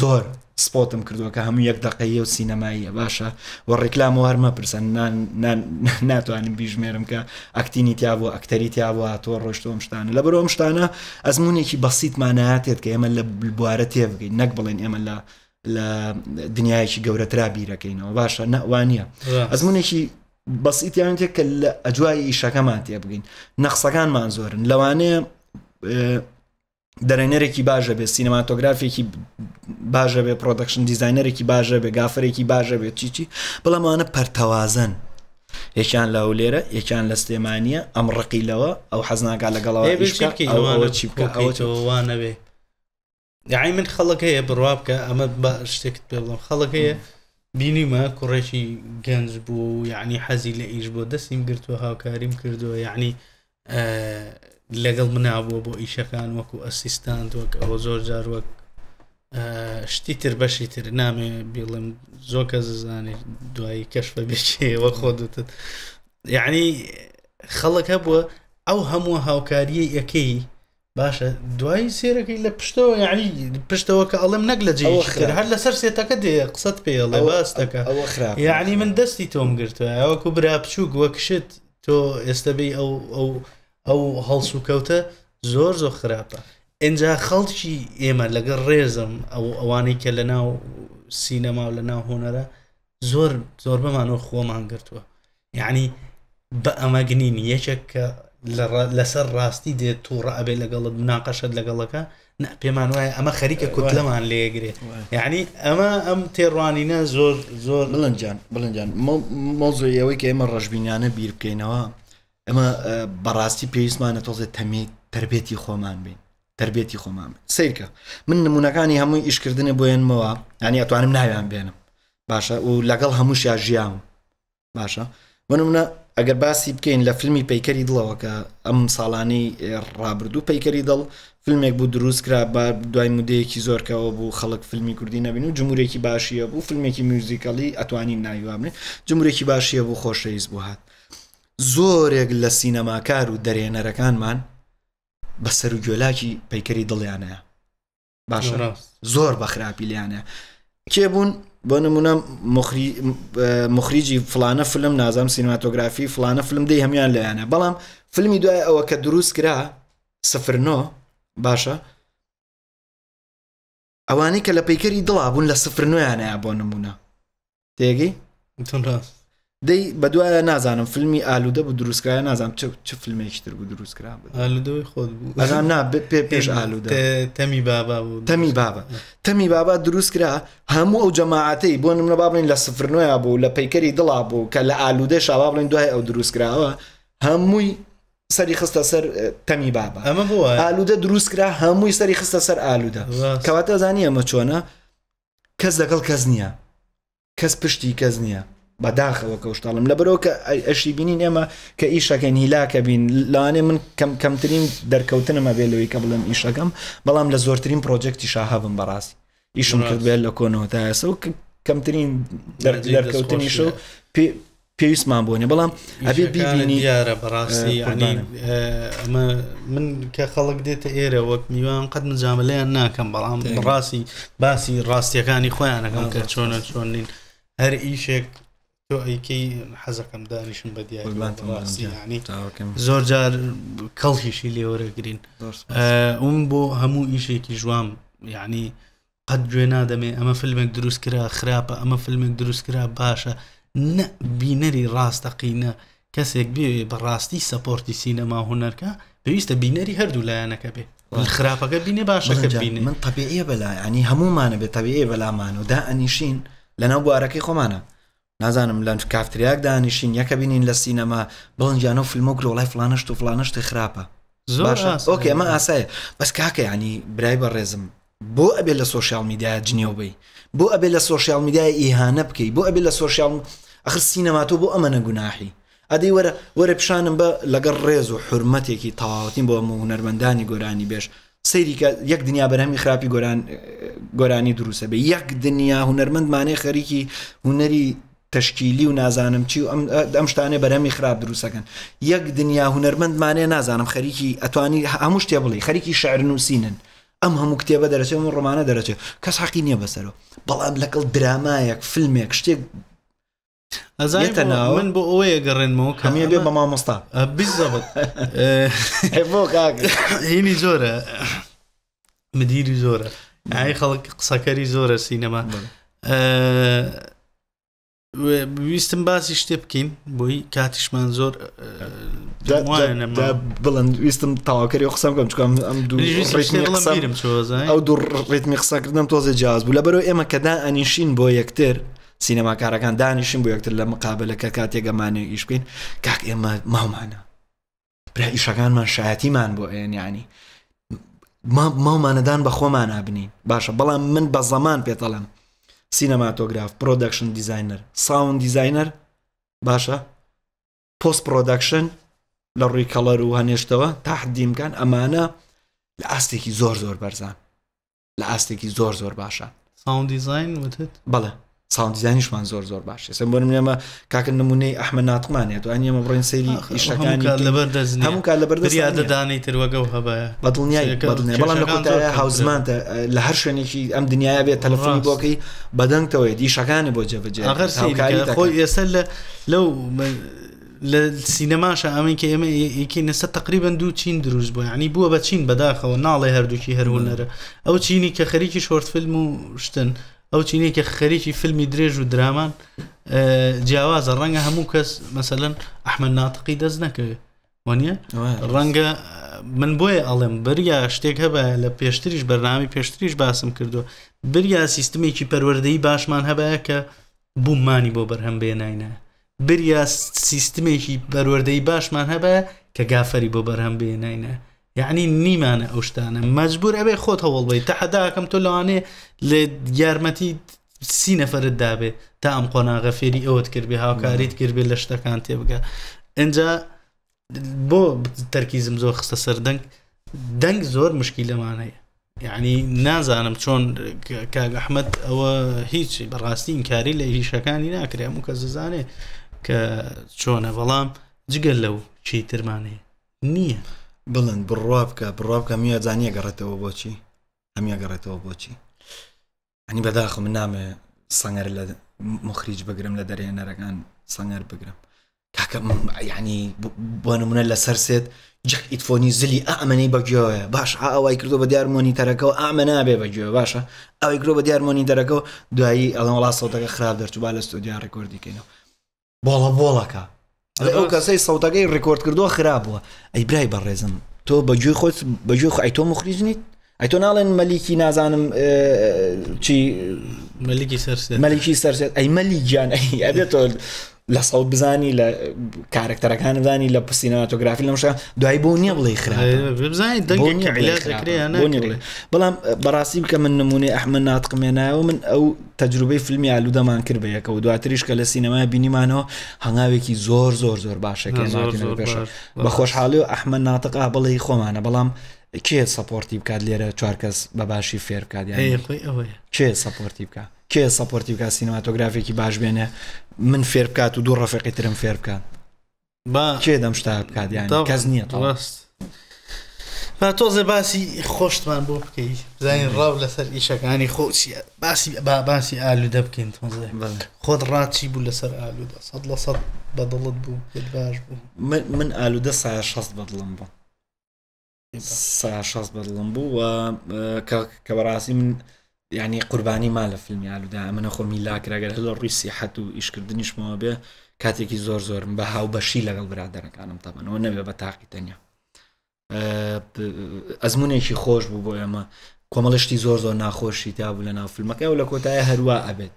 زۆر سپۆتم کردووە کە هەموو یەک دقەیە و سینەماییە باشە و ڕێکلام و هەرمە پرسن ناتوانم بیژمێرم کە ئەکتینی تیا بۆ ئەکتەری تیا بووە تۆ ڕۆشتۆم شتانە لە بەرۆم شتانە ئەزمونێکی بەسییتمانەهاتێت کە ئێمە لە بوارە تێبگەین نەک بڵێن ئێمە لە لە دنیایکی گەورەترا بیرەکەینەوە باشە نەوانە ئەزمونێکی بەسییتیان تێک کە لە ئەجوای ئیشەکەمان تێبگەین نەخسەکانمان زۆرن لەوانەیە دەرێنەرێکی باشە بێ سینەماتۆگرافێکی باشە بێ پرۆدەکشن دیزینەرێکی باشە بێ گافرێکی باشە بێت چیچی بەڵامانە پەرتەوازن یەکیان لە هەولێرە یەکیان لە سلێمانە ئەم ڕقیلەوە ئەو حەزناگا لەگەڵەوەوانەوێ یاعی من خەڵک هەیە بڕوا بکە ئەمە بە شتێکت پێ بڵم خەڵک هەیە بینیمە کوڕێکی گەنج بوو یعنی حەزی لە ئیش بۆ دەستیم گرتووە هاوکاریم کردووە یعنی لەگەڵ منابووە بۆ ئیشەکان وەکو ئەسیستان وەک ئەوە زۆر جار وەک شتی تر بەشی تر نامێ بڵم زۆر کە زانێت دوایی کەشفە بچێوە خۆدتت یعنی خەڵک هەبووە ئەو هەموو هاوکاریە یەکەی باشە دوایی سێرەکەی لە پشتەوە یعنی پشتەوە کە ئەڵم نەک لە جێخر هەر لەسەر سێتەکە دێ قسەت پێڵێ باستەکە یعنی من دەستی تۆم گرتوە ئەوەکو برا بچووک وەکشت تۆ ئێستا بێ ئەو ئەو ئەو هەڵسوکەوتە زۆر زۆر خراپە ئەجا خەڵکی ئێمە لەگە ڕێزم ئەو ئەوانەی کە لە ناو سینەما و لە ناو هۆنەرە زۆر زۆر بەمانەوە خۆمان گرتووە یعنی بە ئەمەگنین یەکێک کە لەسەر ڕاستی دێت تووڕە ئەبێ لەگەڵت ناقەشت لەگەڵەکە پێمان وایە ئەمە خەریکە کوتلەمان لێگرێت یعنی ئەمە ئەم تێڕوانینە زۆر زۆر بڵنجان بڵنجان مۆزۆیەوەی کە ئێمە ڕژبینیانە بیر بکەینەوە ئەمە بەڕاستی پێویستمانە تۆزێت تەمی تربێتی خۆمان بین تربێتی خۆمان سیرکە من نمونونەکانی هەمووی ئیشکردنە بۆێنمەوە ینی ئەتوانم ناویان بێنم باشە و لەگەڵ هەمووشیا ژیام باشە بنمونە ئەگەر باسی بکەین لە فیلمی پەیکەری دڵەوە کە ئەم ساڵانی ڕابردوو پەیکەری دڵ فیلمێک بوو دروستکرا با دوای مودەیەکی زۆرکەوە بوو خەڵک فیلمی کوردی نەبین و جمهورێکی باشیە بوو فیلمێکی میوزیکەڵی ئەتوانین ناویوامێ جمهورێکی باشیە بوو خۆشەویست بوو هات زۆرێک لە سینەماکار و دەرێنەرەکانمان بە سەر و گوێلاکی پەیکەری دڵیانەیە باشە زۆر بەخراپی لیانە کێ بوون بۆ نمونە مخریجی فلانە فلم نازام سینماتۆگرافی فلانە فلم دەی هەمان لایەنە بەڵام فلمی دوای ئەوە کە دروست کرا سفرنۆ باشە ئەوانەی کە لە پەیکەری دڵا بوون لە سفرنویانەیە بۆ نمونە تێگەی ڕاست دەی بە دوایە نازانم فیلمی ئالودە بوو دروستکایە نازانم چ فیلمێکتر بوو دروستکرا ئالودەوەی خۆت بوو ئەزان نا پێ پێش ئالودە تەمی بابا بوو تەمی بابا تەمی بابا دروستکرا هەموو ئەو جەماعەتەی بۆ نمە با بڵین لە سفرنۆیە بوو لە پەیکەری دڵا بوو کە لە ئالودە شاوا بڵین دوای ئەو دروستکراوە هەمووی سەری خستە سەر تەمی بابا ئەمە بووە ئالودە دروستکرا هەمووی سەری خستە سەر ئالودە کەواتە زانی ئەمە چۆنە کەس لەگەڵ کەس نییە کەس پشتی کەس نییە بەداخەوە کەشتاڵم لەبەرەوە کە ئەشی بینین ئێمە کە ئیشەکەین هیلاکە بین لاانێ من کەم کەمترین دەرکەوتنمە بێ لەوەی کە بڵم ئیشەکەم بەڵام لە زۆرترین پرۆجێکتی شاهابم بەڕاستی ئیشم کرد بێت لە کۆنەوەتایسە و کەمترین دەرکەوتنی شە پێویستمان بۆنێ بەڵام ئەبێ بینی یارە بەڕاستی ئەمە من کە خەڵک دێتە ئێرە وەک میوان قەت مجاملیان ناکەم بەڵام ڕاستی باسی ڕاستیەکانی خۆیانەکەم کە چۆنە چۆنین هەر ئیشێک تۆ ئەیکەی حەزەکەم دانیشن بە دیارڕاستی ینی زور جار کەڵکیشی لێوەرەگرین اون بۆ هەموو ئیشێکی ژوام یعنی قەت گوێ نادەمێ ئەمە فلمێک دروست کرا خراپە ئەمە فلمێک دروست کرا باشە نە بینەری ڕاستەقینە کەسێک بێ بەڕاستی سەپۆرتی سینەما هوەرکە پێویستە بینەری هەردوو لایەنەکە بێ خراپەکە بینێ باشەکە بینێ من تەبیعە بەلایانی هەمومانە بێت تەبیعێ بەلامان و دا لنا بو بوارەکەی خۆمانە نازانم لەنج کافتریاک دانیشین یەکە بینین لە سینەما بڵنجیانە و فیلمۆک لەڵای فلانەشت و فلانەشت خراپە زۆر ئۆکی ئەمە ئاسایە بەس کاکە ینی برای بە ڕێزم بۆ ئەبێ لە سوۆسیال میدیای جنیێوبی بۆ ئەبێ لە سوۆسیال میدیای ئیهانە بکەیت بۆ ئەبێ لە سوۆسیال ئەخر سینەماتۆ بۆ ئەمە نەگوناحی ئەدی وەرە وەرە پیشانم بە لەگەڵ ڕێز و حرمەتێکی تاواتین بۆ هوەرمەندانی گۆرانی بێش سەیریکە یەک دنیا بەرهەمی خراپی گۆران گۆرانی دروستە بێ یەک دنیا هوەرمەندمانەی خەریکی هوەری تشکیلی و نازانم چی و ئەم شتانێ بەرەمی خراپ دروستەکەن یەک دنیا هوەرمەندمانێ نازانم خەریکی ئەتوانی هەموو شتێ بڵی خەریکی شعر نووسینن ئەم هەموو کتێبە دەرەچێت و ڕمانە دەرەچێت کەس حەقی نییە بەسەرەوە بەڵام لەگەڵ درامایەک فیلمێک شتێک ئەزانتەناون بۆ ئەوەیە گەڕێنمەوە کەمیە بێ بە مامۆستا بزەبت هینی زۆرە مدیری زۆرە ئای خەڵک قسەکەری زۆرە سینەما ویستم باسی شتێ بکەین بۆی کاتیشمان زۆر بڵند ویستم تاواکەری قسەم بکەم چکم ئەو دوو ڕێتمی قسەکردم تۆزە جیاز بوو لە بەرەوە ئێمە کەدا ئەنیشین بۆ یەکتر سینەماکارەکان دانیشین بۆ یەکتر لە مقابلەکە کاتێگەمانێ ئیش بکەین کاک ئێمە ماومانە برا ئیشەکانمان شایەتیمان بۆ ئێن ینی ماومانەدان بە خۆمان نبنین باشە بەڵام من بە زەمان پێتەڵم سینەماتۆگراف پرۆدەکشن دیزینەر ساون دیزینەر باشە پۆست پرۆدەکشن لە ڕووی کەڵەر و هەنێشتەوە تاحدیمکان ئەمانە لە ئاستێکی زۆر زۆر بەرزان لە ئاستێکی زۆر زۆر باشە ساون دیزین وتت بەڵێ ساڵدیزانیشمان زۆر زۆر باش ئێستا بۆ منێمە کاکە نمونەی ئەحمە ناتقمانێت و ئەنیێمە بڕین سەیری ئیشەکانی لەبەر دەزن هەموو کار لەبەر دەدانی تروەگە و هەبە بە دڵنیای بەڵام لە کۆتایە هاوزمانتە لە هەر شوێنێکی ئەم دنیاە بێت تەلفۆنی بۆکەی بەدەنگتەوەی دیشەکانی بۆ جێبجێ خۆی ئێستا لە لەو لە سینەماشە ئەمین کە ئێمە یکی نەسە تقریبن دوو چین دروست بوو ینی بووە بە چین بەداخەوە ناڵێ هەردووکی هەروەنەرە ئەو چینی کە خەریکی شۆرتفلم و شتن ئەو چینەیەکە خەریکی فیلمی درێژ و درامان جیاوازە ڕەنگە هەموو کەس مەسەلەن ئەحمە ناتقی دەست نەکەوێت وانە ڕەنگە من بۆیە ئەڵێم بریا شتێک هەبە لە پێشتریش بەرنامی پێشتریش باسم کردووە بریا سیستمێکی پەروەردەی باشمان هەبەیە کە بوومانی بۆ بەرهەم بێناینە بریا سیستمێکی بەروەردەی باشمان هەبە کە گافەری بۆ بەرهەم بێناینە یعنی نیمانە ئەو شتانە مەجبور ئەبێ خۆت هەوڵ بی تەحداکەم تۆ لەوانێ لێ یارمەتی سی نەفرت دابێ تا ئەم قۆناغە فێری ئەوت کردێ هاوکاریت کردێ لە شتەکان تێ بگە اینجا بۆ تەرکیزم زۆر خستە سەردەنگ دەنگ زۆر مشکی لەمانەیە یعنی نازانم چۆن کاگ ئەحمد ئەوە هیچ بەڕاستی کاری لە هیشەکانی ناکرێ و کە زانێ کە چۆنە بەڵام جگەل لەو چی ترمانەیە نییە. بڵن بڕوا بکە بڕوا بکە میە زانانیە گەڕێتەوە بۆچی ئەمیە گەڕێتەوە بۆچی ئەنی بەداخ من نامێ سەنگەر لە مخریج بگرم لە دەرێ نەرەکان سەنگەر بگرم کاکە ینی بۆ نمونە لە سەرسێت جەک ئیتفۆنی زلی ئامەەی بەگوێە باش ئەوای کردو بە دیارمۆنی تەرەکەەوە ئامە نابێ بەگوێ باشە ئەوەی گرۆ بە دیارمۆنی دەرەکەەوە دوایی ئەڵەن وڵاستەوەەکە خراپ دەرچوب لە ستۆدییا ڕێکۆردیکەینەوە بۆڵە بۆڵەکە ئەو کەسەی سەوتەکەی ڕکۆرد کردووە خراپ بووە ئەی برای بەڕێزم تۆ بەگوێ خۆت بەگوێ ئەی تۆ مخریج نیت ئەی تۆ ناڵێن مەلیکی نازانم چی مەلیکی سەر مەلیکی سەرێت ئەی مەلی گیان ئەبێت تۆ لە سەڵ بزانی لە کارکتەرەکان بزانی لە پسینەماتۆگرافی لەمشە دوای بۆ نییە بڵێ خراپزانانی بەڵام بەڕاستی بکە من نمونێ ئەحمە ناتقمێنایەوە من ئەو تەجروبەی فیلمی ئالوودەمان کرد بەیەکە و دواتریش کە لە سینەما بینیمانەوە هەنگاوێکی زۆر زۆر زۆر باشەکە بە خۆشحاڵی و ئەحمە ناتەقا بڵێ خۆمانە بەڵام کێ سپۆرتی بکات لێرە چوار کەس بە باشی فێر بکات کێ سپۆرتی بکات کێ سەپۆرتی بکە سینەماتۆگرافێکی باش بێنێ من فێر بکات و دوو ڕەفقی ترم فێر بکات کێ دەم شتا بکات یان کەس نییە ڕاست تۆزە باسی خۆشتمان بۆ بکەیت بزانین ڕاو لەسەر ئیشەکانی خۆچیە باسی با باسی ئالوودە بکەین تۆزە خۆت ڕاتی بوو لەسەر ئالوودە سەد لە سەد بەدڵت بوو باش بوو من ئالوودە سا شەست بەدڵم بوو سا شەست بەدڵم بوو کە بەڕاستی من يعني قوربانی مالە فیلمیالودا ئەمە نەخۆمی لاکراگەر لە ڕیسی حەت و زور بێ کاتێکی زۆر زۆرم بە هاو طبعا لەگەڵ برادەرەکانم تەمەەوە تانية بە تاقی خوش بو خۆش ما كمالش تي زور زور زۆر ناخۆشی تا لنا لە ناوفیلمەکە ولا لە هروا أبد ئەبێت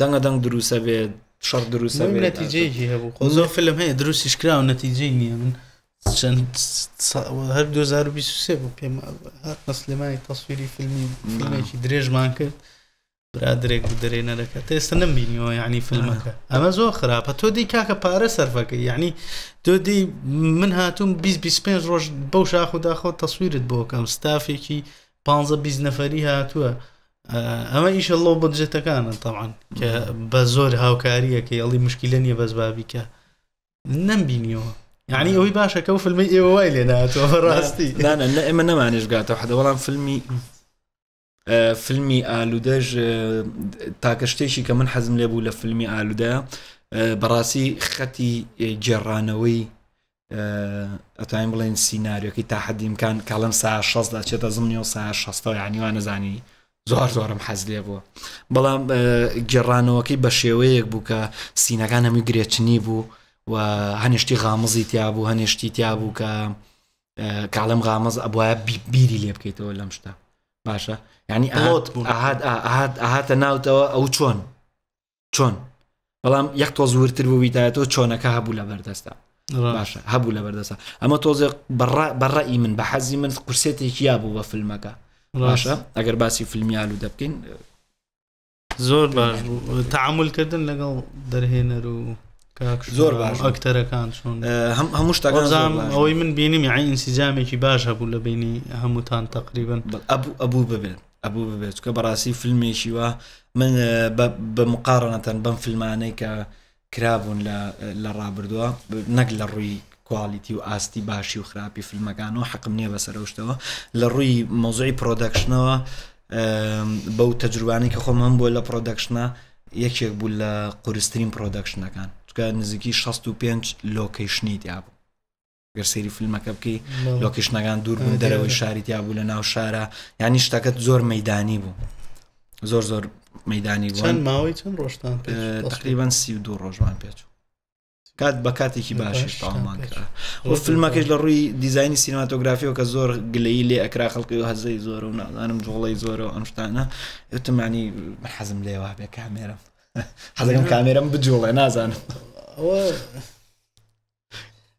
دەنگە دەنگ دروسە شر شەڕ دروسە نتيجة هي زۆر فلم فيلم دروستیش دروس و ونتيجة نییە من چەند هەر 2023 بوو پێم هاتمە سلێمانی تەسووری فیلمی فیلمێکی درێژمان کرد برادرێک دەرێنەرەکە ئێستا نمبینیەوە یعنی فیلمەکە ئەمە زۆر خراپە تۆ دی کاکە پارە سەرفەکە یعنی تۆ دی من هاتووم 25 ڕۆژ بەو شاخ و داخۆ تەسوویرت بۆکەم ستافێکی 15 نەفەری هاتووە ئەمە ئیشە لەو بەجێتەکانە تاوان کە بە زۆر هاوکاریەکە یڵی مشکیلە نیە بەزبابیکە نمبینیەوە یعنی ئەوی باشەکە و فلمی ئێوە وای لێ ناتەوە ڕاستی ئێمە نەمانێشگاتەوە حدا بەڵام فیلمی فیلمی ئالودەژ تاکە شتێکی کە من حەزم لێ بوو لە فیلمی ئالودە بەڕاستی خەتی جێڕانەوەی ئەتوانین بڵێن سینناریۆکی تا حەدیمکان کاڵم سا 16دا چێتە زمنی و سا 16 یانیوان نەزانی زۆر زۆرم حەز لێ بووە بەڵام گێڕانەوەکەی بە شێوەیەک بوو کە سینەکان هەمی گرێچنی بوو و هەنیشتی غامزی تیابوو هەنیشتی تیابوو کە کاڵم غامز ئەبواە بیری لێ بکەیتەوە لەم شتا باشە ینی ئاهاتە ناوتەوە ئەو چۆن چۆن بەڵام یەک تۆ زورتر بوو ویدایەتەوە چۆنەکە هەبوو لە بەردەستا باشە هەبوو لە بەردەستا ئەمە تۆزێ بەڕی من بە حەزی من قورسێتێکی یا بوو بە فیلمەکە باشە ئەگەر باسی فیلمیالو دەبکەین زۆر باش تعاملکردن لەگەڵ دەرهێنەر و زۆر باش ئەکتەرەکان چون هەموو شتەکانزان ئەوەی من بینیم عینسیجامێکی باش هەبوو لە بینی هەمووتان تقریبن ئەبوو ببێن ئەبوو ببێت کە بەڕاستی فیلمێکی وە من بە مقارنەتەن بەم فیلمانەی کە کرابوون لە ڕابردووە نەک لە ڕووی کوالیتی و ئاستی باشی و خراپی فیلمەکان و حەقم نییە بەسەرشتەوە لە ڕووی مۆزۆی پرۆدەکشنەوە بەو تەجروبانی کە خۆم هەم بۆ لە پرۆدەکشنە یەکێک بوو لە قورستترین پرۆدەکشنەکان چکە نزیکی 65 لۆکەیشنی دیا بوو گەر سەیری فیلمەکە بکەی لۆکیشنەکان دوور بوون دەرەوەی شاریتیا بوو لە ناو شارە ینی شتەکەت زۆر مەدانی بوو زۆر زۆر مەدانی چەند ماوەی چەند ڕۆشتان تقریبان سی دو ڕۆژوان پێچوو کات بە کاتێکی باشش تامان کرا و فیلمەکەش لە ڕووی دیزانی سینماتۆگرافیەوە کە زۆر گلەی لێ ئەکرا خەڵکی و هەزەی زۆرە و نازانم جوڵی زۆرە و ئەمشتانە تمانی حەزم لێوە بێ کامێرە حەزەکەم کامێرم بجوڵێ نازانم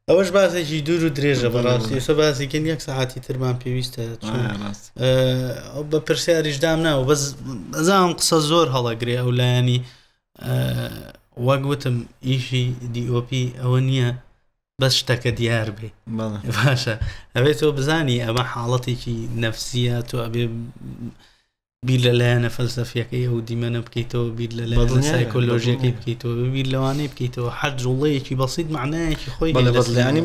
ئەوەش باسێکی دوور و درێژە بەڕاستی ئێستا باسیکن یەک سەعاتی ترمان پێویستە بە پرسیاریشدام ناوە بەزان قسە زۆر هەڵەگرێ ئەو لایانی وەگوتم ئیشی دیOP ئەوە نییە بەس شتەکە دیار بێ باشە ئەوێت تۆ بزانی ئەمە حاڵەتێکی نەفسیە تۆ ئەبێ بیر لەلایەنە فەلسەفیەکە ئەو دیمەنە بکەیتەوە بیر لە سایکۆلۆژیەکەی بکەیتەوە بیر لەوانەیە بکەیتەوە هەر جوڵەیەکی بەسیید معنایەکی خۆی بەڵێنی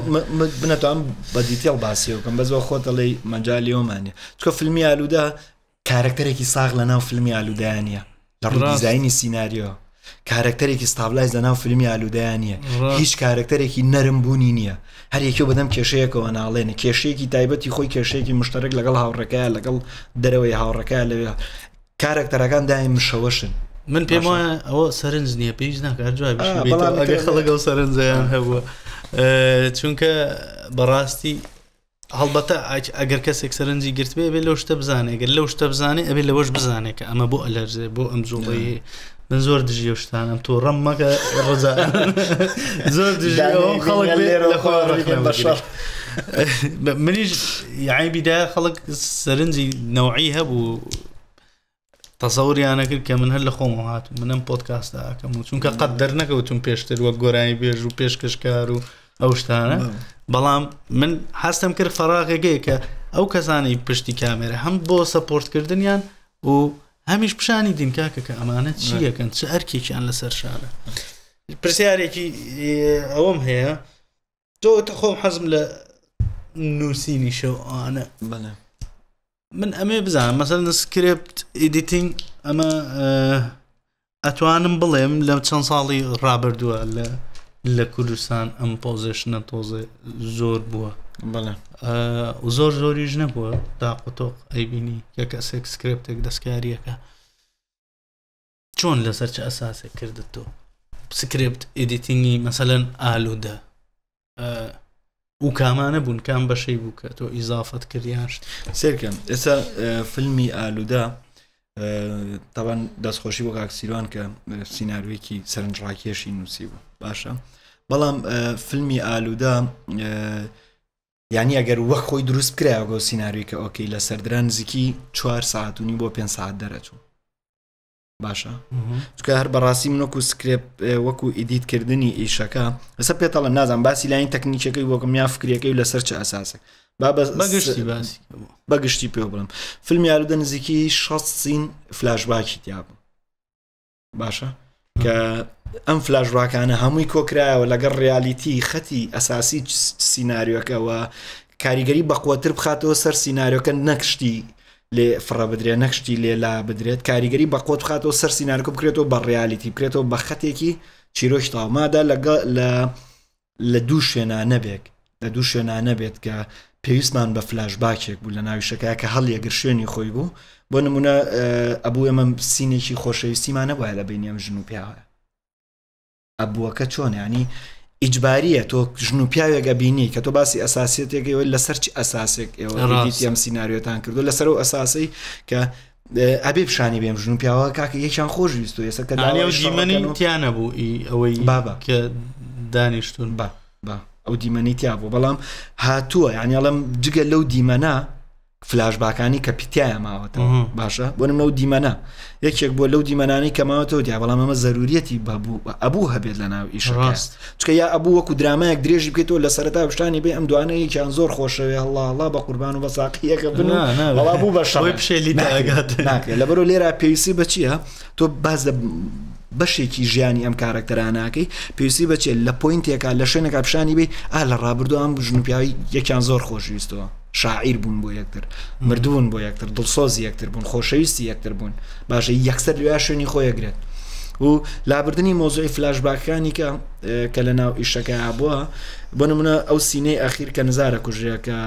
بنەتوان بەدیتێڵ باسیەوەکەم بەزەوە خۆتە لەی مەجاالیەوەمانە چکە فیلمی ئالوودا کارکتەرێکی ساغ لە ناو فیلمی ئالودایانە لە ڕزایانی سینناریۆ کارکتەرێکی ستابلایز لەناو فیلمی ئالودایان نیە هیچ کارکتەرێکی نەرم بوونی نییە هەرێکی بەدەم کێشەیەکەوە ناڵێنە کێشەیەکی تایبەتی خۆی کێشەیەکی مشتەرک لەگەڵ هاوڕەکە لەگەڵ دەرەوەی هاوڕەکە لەوێ کارکتەرەکان دایم مشەوەشن من پێم وایە ئەوە سەرنج نییە پێویست ناکارجوابی خەڵگەڵ سەرنجیان هەبووە چونکە بەڕاستی هەڵبەتە ئەگەر کەسێک سەرنجی گرتبێ بێ لەو شتە بزانێگەر لەو شتە بزانێ ئەبێ لەوەش بزانێت کە ئەمە بۆ ئەلەرزێ بۆ ئەم زوڵی من زۆر دژی شتانم تۆ ڕم مەکە ڕزا زۆر خەڵک منیش یعیبیدا خەڵک سەرنجی نەوعی هەبوو تەسەوریانە کرد کە من هەر لە خۆم هات منم پۆتکاستداکەم و چونکە قەت دەرنەکەوتم پێشتر وە گۆرانی بێژ و پێشکەشکار و ئەو شتانە بەڵام من هەستم کرد فەراغێگەی کە ئەو کەسانی پشتی کامێرە هەم بۆ سەپۆرتکردنیان و هەمیش پیشانی دینکاکە کە ئەمانەت چیەکەن چ ئەرکێکیان لەسەر شارە پرسیارێکی ئەوم هەیە تۆ تەخۆم حەزم لە نووسینی شەوانە بڵێ من ئەمێ بزانم مەسەر سکرپت ئیدیتنگ ئەمە ئەتوانم بڵێم لە چەند ساڵی ڕابردووە لە لە کوردستان ئەم پۆزیشنە تۆزێ زۆر بووە زۆر زۆریش نەبووە داقوتۆق ئەیبینی یەک ئەسێک سکرپتێک دەستکاریەکە چۆن لەسەر چه ئەساسێک کردت تۆ سکرپت ئیدیتینگی مەسەەن ئالودە و کامانە بوون کام بەشەی بوو کە تۆ ئیزافت کردیانشت سێکەم ئێستا فیلمی ئالودا تاوان دەستخۆشی بۆ کاکسیروان کە سیننارویەکی سەرنجڕاکێشی نووسی بوو باشە بەڵام فیلمی ئالودا یعنی ئەگەر وەک خۆی دروست کرایە گۆ سنااروی کە ئۆکەی لە سەردران نزیکی 4 ساعتونی بۆ 5 ساعت دەرەچوو باشە چکە هەر بەڕاستی منۆکو سکرێپ وەکو ئیدیتکردنی ئیشەکە لەسەر پێتەڵە نازان باسی لاین تەکنیکەکەی وەکەم یا فکرەکەی لەسەر چه ئەساسێک بەگشتی باسی بەگشتی پێ بڵم فیلم یارودە نزیکی 16 سین فلاشباکی تیابم باشە کە ئەم فلاژڕاکانە هەمووی کۆکرایەوە لەگەڵ ریالیتی خەتی ئەساسی سینناریۆکەوە کاریگەری بەقوتر بخاتەوە سەر سینناریۆکە نەکشتی لێ فڕە بدرێت نەکشتی لێلا بدرێت کاریگەری بەقۆت بخاتەوە سەر سینناارکە بکرێتەوە بە ڕیالیتی بکرێتەوە بە خەتێکی چیرۆش تاومادا لە لە دوو شوێنە نەبێک لە دوو شوێنە نەبێت کە پێویستمان بە فلاش باکێک بوو لە ناویشەکە کە هەڵیەگر شوێنی خۆی بوو بۆ نمونە ئەبوو ئەمە سینێکی خۆشەویستیمانە وایە لە بینیم ژن و پیاوە ئەبووەکە چۆنیانی ئیجباریە تۆ ژن و پیاوێکگە بینی کە تۆ باسی ئەساسیتێکەوە لە سەرچ ئەساسێک ئێوەم سینناریۆتان کردو لەسەر و ئەساسی کە ئەبێ پیشانی بێم ژن و پیاوە کاکە یەکیان خۆش ویست و ێسەکە ژیمەنیتییانە بوو ئەوەی بابا کە دانیشتون با با ئەو دیمەنی تیا بوو بەڵام هاتووە یانیاڵم جگە لەو دیمەنا فلاشباکانی کە پیتایە ماوەتە باشە بۆ لەو دیمەە یەکێک بۆ لەو دیمەانی کەماوەەوە دی بەڵام ئەمە ضرورەتی بەبوو ئەبوو هەبێت لە ناو ئیش ڕاست چکە یا ئەبوو وەکو درامایەک درێژی بکەیتەوە لە سەرتا بشتانی بێ ئەم دوانەیەکیان زۆر خۆشەوێ هەڵڵا بە قوربان و بە ساقیەکە بن وڵا بوو بە شەوەی پشێلی ناگات ناکە لە بەرۆ لێرا پێویستی بە چییە تۆ باز لە بەشێکی ژیانی ئەم کارکتەراناکەی پێویستی بچێت لە پوینتێکا لە شوێنێکا پیشانی بێ ئا لە ڕابردو ئەم ژنوپیاوی یەکیان زۆر خۆشویستەوە شاعیر بوون بۆ یەکتر مردبوون بۆ یەکتر دڵسۆزی یەکتر بوون خۆشەویستی یەکتر بوون باشە یەکسەر لێ شوێنی خۆیەگرێت و لابردننی مۆزۆی فلاشباکانی کە کە لە ناو ئیشەکە بووە بۆ نمونە ئەو سینەی ئەخیر کە نزارە کوژەکە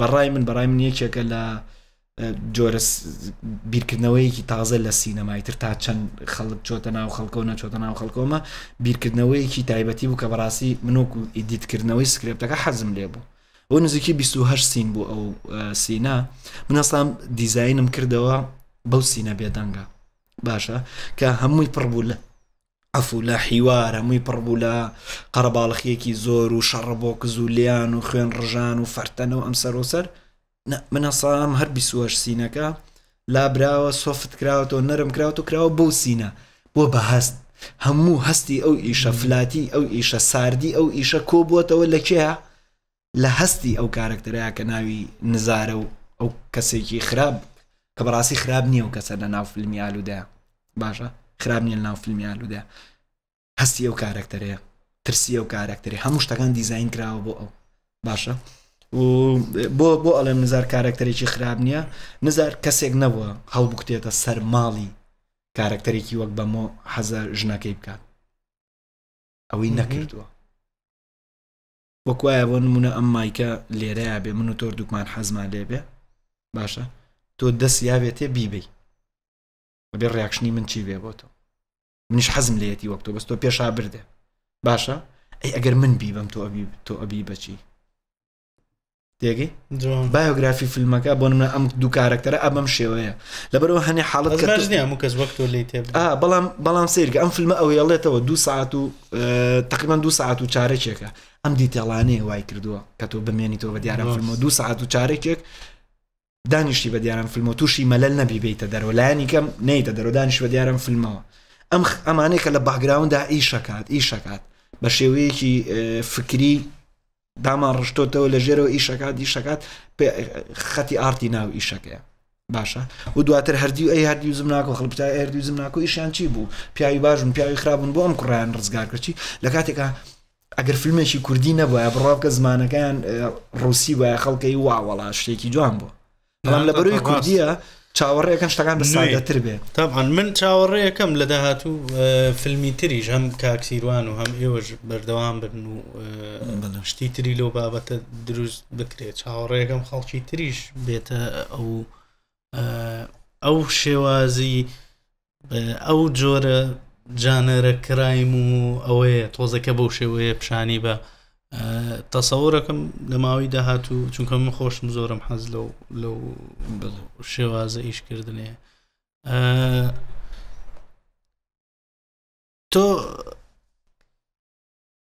بەڕای من بەڕای من یەکێکە لە جۆرە بیرکردنەوەیەکی تازە لە سینەمایتر تا چەند خەڵک چۆتە ناو خەڵکە و نەچۆتە ناو خەڵکۆمە بیرکردنەوەیەکی تایبەتی بوو کە بەڕاستی منۆک و ئیدیتکردنەوەی سکرێپتەکە حەزم لێ بوو بۆ نزیکی 28 سین بوو ئەو سینە من ئەسلام دیزینم کردەوە بەو سینە بێدەنگە باشە کە هەمووی پڕبوو لە ئەفو لە حیوارە مووی پڕبوو لە قەرباڵخیەکی زۆر و شەڕبۆک زولیان و خوێن ڕژان و فەرتەنەوە ئەم سەرۆسەر منەسام هەر 28 سینەکە لابراوە سۆفت کراوەەوە نەرم کراوە و کراوە بەو سینە بۆ بەهست هەموو هەستی ئەو ئیشە فلاتی ئەو ئیشە ساردی ئەو ئیشە کۆبووتەوە لە کێە لە هەستی ئەو کارکتەرەیە کە ناوی نزارە و ئەو کەسێکی خراپ کە بەڕاستی خراپ نییە و کەسە لە ناو فیلمیالودا باشە خراپ نیە لە ناو فیلمیالودا هەستی ئەو کارکتەرەیە ترسی ئەو کارکتەری هەموو شتەکان دیزین کراوە بۆ ئەو باشە بۆ بۆ ئەڵێم نزار کارکتەرێکی خراپ نییە نزار کەسێک نەوە هەڵبکتێتە سەر ماڵی کارکتەرێکی وەک بەمۆ حەزە ژنەکەی بکات ئەوەی نەکردووە وەکوایە بۆ نمونە ئەم مایکە لێرەیە بێ من و تۆر دوکمان حەزمان لێبێ باشە تۆ دەست یاوێتێ بیبی بەبێ ڕاکشنی من چی بێ بۆ تۆ منش حەزم لێتی وەک تۆ بەست تۆ پێشا بردێ باشە ئەی ئەگەر من بیبم تۆ ئەبی تۆ ئەبی بەچی تێگەی بایۆگرافی فیلمەکە بۆ نمە ئەم دوو کارکتەرە ئەمەم شێوەیە لەبەرەوە هەنێ حاڵت کەس وەکتۆ لی تێ بەڵام بەڵام سیرگە ئەم فیلمە ئەوەیەڵێتەوە دو ساعت و تقریبان دو ساعت و چارەکێکە ئەم دیتێڵانەیە وای کردووە کە تۆ بمێنیتەوە بە دیارە فمە دو ساعت و چارێکێک دانیشتی بە دیارم فیلم و تووشی مەلل نەبی بیتە دەرەوە لایانی کەم نیتە دەرۆ دانیش بە دیارم فیلمەوە ئەم ئەمانەیە کە لە باگراوندا ئیشکات ئیشکات بە شێوەیەکی فکری دامان ڕشتۆتەوە لە ژێرەوە ئیشکات دیشکات خەتی ئارتی ناو ئیشەکەە باشە و دواتر هەردی و ئەی هەردی و زمناکۆ خڵپتا ئەردی و زمناکۆ ئیشیان چی بوو پیاوی باشم پیاوی خراپبوون بۆ ئەم کوڕیان ڕزگار کردی لە کاتێکە ئەگەر فیلمێکی کوردی نەبووە بڕاوکە زمانەکەیان ڕوسی وایە خەڵکەی واوەڵا شتێکی جوان بوو بەڵام لە بەروی کوردیە چاوەڕێەکەم شتەکان بەسادەتر بێ تاان من چاوەڕێەکەم لە داهاتوو فیلمی تریش هەم کاکسیروان و هەم ئێوەش بەردەوام برن و شتی تری لەو بابەتە دروست بکرێت چاوەڕێەکەم خەڵکی تریش بێتە ئەو ئەو شێوازی ئەو جۆرە جانەرە کرایم و ئەوەیە تۆزەکە بەو شێوەیە پیشانی بە تەسەورەکەم لە ماوەی داهاتوو چونکە من خۆشم زۆرم حەز لەو لەو شێوازە ئیشکردنێ تۆ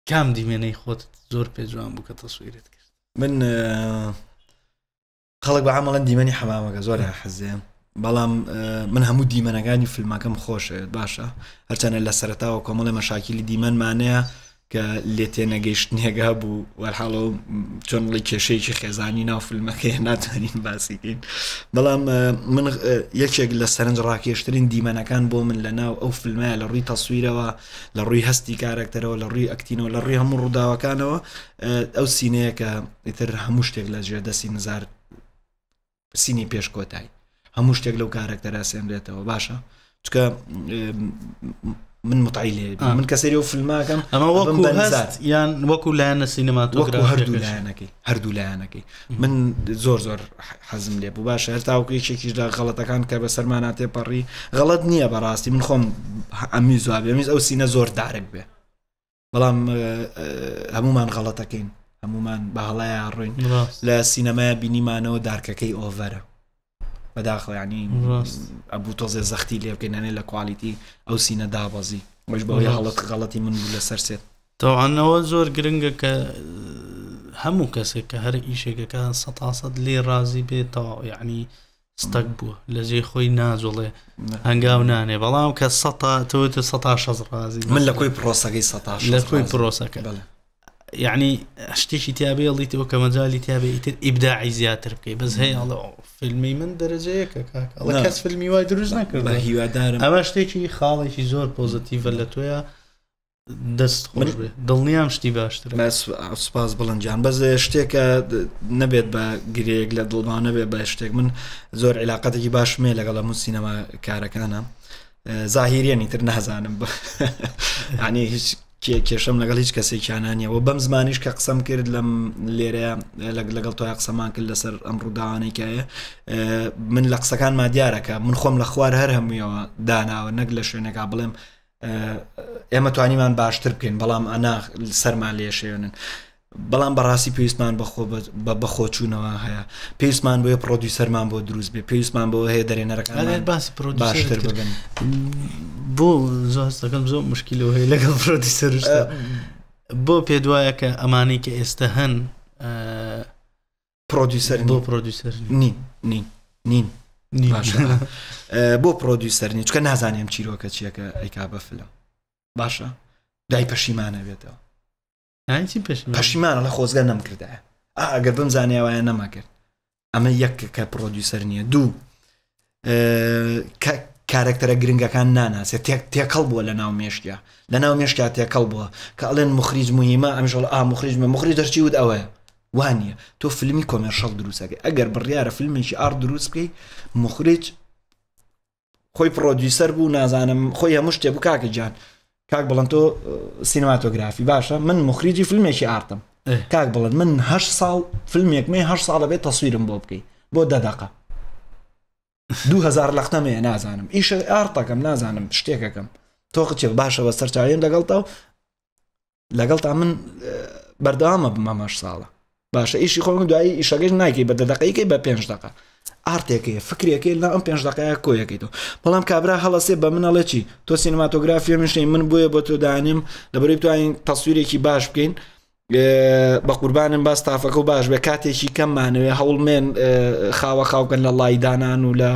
کام دیمێنەی خۆت زۆر پێجوان بووکە تەسویرت کرد من خەڵک بە عمەڵەن دیمەنی حەمامەکە زۆر حەزێم بەڵام من هەموو دیمەنەکانی فیلمەکەم خۆشە باشە هەرچەنە لە سەرتاوە کۆمەڵە مەشاکیلی دیمەنمانەیە کە لێ تێنەگەیشتنیێگا بوو وەرحاڵە چۆنڵی کێشەیەکی خێزانی ناو فیلمەکەی ناتوانین باسیکەین بەڵام من یەکێک لە سەرنج ڕاکێشترین دیمەنەکان بۆ من لە ناو ئەو فیلمایە لە ڕووی تەسوویرەوە لە ڕووی هەستی کارکتەرەوە لە ڕووی ئەکتینەوە لە ڕێ هەموو ڕووداوەکانەوە ئەو سینەیە کە ئیتر هەموو شتێک لە ژێ دەسی نزار سینی پێشکۆتایی هەموو شتێک لەو کارێک دەراسێن بێتەوە باشە چکە من متعیل من کەسری و فلماکەم ئەمە وەکو هەست یان وەکو لایەنە سینەماتۆگرا هەردوو لایەنەکەی هەردوو لایەنەکەی من زۆر زۆر حەزم لێ بوو باشە هەرتاوکێکێکیشدا غەڵەتەکان کە بە سەرماناتێ پەڕی غەڵت نییە بەڕاستی من خۆم ئەمی زوابێ میز ئەو سینە زۆر دارێک بێ بەڵام هەمومان غەڵەتەکەین هەمومان بە هەڵایە ڕوین لە سینەمای بینیمانەوە دارکەکەی ئۆڤەرە بداخل يعني راست. ابو توزي زختي اللي كان انا لكواليتي او سينا دابازي مش باوي غلط غلطي من ولا سرسيت طبعا هو زور جرينجا ك همو كسك كهر ايشي كان سطع صد لي رازي بي طبعا يعني استقبوا لذي خوي ناز والله هنقاو ناني بلاهم كسطا توت سطع شز رازي من لكوي بروسا كي سطع شز لكوي بروسا كي یعنی شتێکی تیاابێڵی تەوە کە مەجای تیاابێتتر ئیبداعی زیاتر بکەیت بەس هەیە فیلمی من دەرەجەیەکە کاکەس فیلمی وای دروست نەکرد هیوادارم ئەمە شتێکی خاڵێکی زۆر پۆزتیڤە لە توۆە دەست دڵنیام شتی باشتر سپاس بڵنجان بەز شتێکە نەبێت بە گرێک لە دڵمان نەبێت بە شتێک من زۆر علااقەتێکی باش مێ لەگەڵ لەمون سینەما کارەکانە زاهیریانی تر نازانم ینی هیچ کێشەم لەگەڵ هیچ کەسێکیانانیەوە بەم زمانیش کە قسەم کرد لەم لێرە لەگەڵ تۆیا قسەمان کرد لەسەر ئەم ڕووداوانێکایە من لە قسەکان ما دیارەکە من خۆم لە خوار هەر هەمویەوە داناوە نەک لە شوێنێکا بڵێم ئێمە توانیمان باشتر بکەین بەڵام ئەنا سەرمان لێشێنن بەڵام بەڕاستی پێویستمان بەخۆچوونەوە هەیە پێویستمان بۆ پرۆدیوسەرمان بۆ دروست بێ پێویستمان بۆ هەیە دەرێنەرەکان باسی باشتر بگەن بۆ زۆستەکەم زۆر مشکلەوە هەیە لەگەڵ پرۆدیسەر بۆ پێدوایە کە ئەمانەی کە ئێستا هەن پرۆدیوسەر بۆ پرۆدیوسەر نین نین نین بۆ پرۆدیوسەر نیچکە نازانێم چیرۆکە چیەکە ئەیکا بەفلە باشە دای پەشیمانە بێتەوە پەشیمانە لە خۆزگە نەمکردایە ئاگەر بم زانیاوایە نەماکرد ئەمە یەک کە پرۆدیوسەر نییە دوو کارێکتەرە گرنگەکان ناناسێت تێکەڵ بووە لە ناو مێشکیا لە ناو مێشکیا تێکەڵ بووە کە ئەڵێن مخریج مهمە ئەمژڵ ئا مخریجمە مخری دەرچی وت ئەوەیە وانە تۆ فیلمی کۆمەرشەڵ دروستەکەی ئەگەر بڕیارە فیلمێکی ئار دروست بکەی مخریج خۆی پرۆدیوسەر بوو نازانم خۆی هەموو شتێ بکاکە جان کاک بڵند تۆ سینەماتۆگرافی باشە من مخریجی فیلمێکی ئارتم کاک بڵند من هە ساڵ فیلمێک مێ هە ساڵە بێت تەسویرم بۆ بکەیت بۆ دەدەقا 2000 لەختەمەیە نازانم ئیشە ئارتەکەم نازانم شتێکەکەم تۆ قچێ باشە بە سەرچاویم لەگەڵتا و لەگەڵ تا من بەردەوامە بمەمەش ساڵە باشە ئیشی خۆم دوایی ئیشەکەش ناکەی بە دەدەقیکەی بە پێنج دقه ئارتێکەیە فکرێکی لە ئەم پێنج دقایە کۆیەکەیتەوە بەڵام کابرا هەڵەسێ بە منەڵە چی تۆ سینماتۆگرافیە منشین من بۆیە بۆ تۆ دانیم دەبری توانین تەسوورێکی باش بکەین بە قوربانم باس تافەکە و باش بە کاتێکی کەممانەوێ هەوڵمێن خاوە خاوکەن لە لای دانان و لە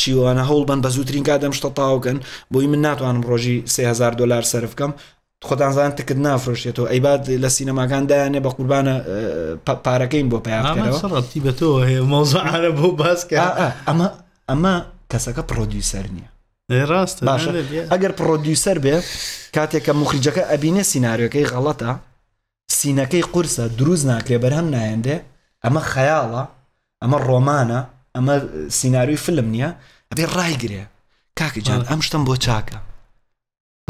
چیوانە هەوڵ بن بە زووترین کادەم شتە تاوکەن بۆی من ناتوانم ڕۆژی 3000 دلار سرفکەم خۆتانزان تکرد نافرشێتەوە ئەیبات لە سینەماکاندایانێ بە قوربانە پارەکەین بۆ پیاتی بە تۆ هەیە مەوزعاە بۆ باسکە ئەمە ئەمە کەسەکە پرۆدیوسەر نییە ڕاستە باشە ئەگەر پرۆدیوسەر بێ کاتێککە مخرجەکە ئەبینە سناریۆەکەی غەڵەتە سینەکەی قورسە دروست ناکرێ بەرهەم نایەندێ ئەمە خەیاڵە ئەمە ڕۆمانە ئەمە سینناوی فلم نییە ئەبێ ڕایگرێ کاکەجان ئەم شتم بۆ چاکە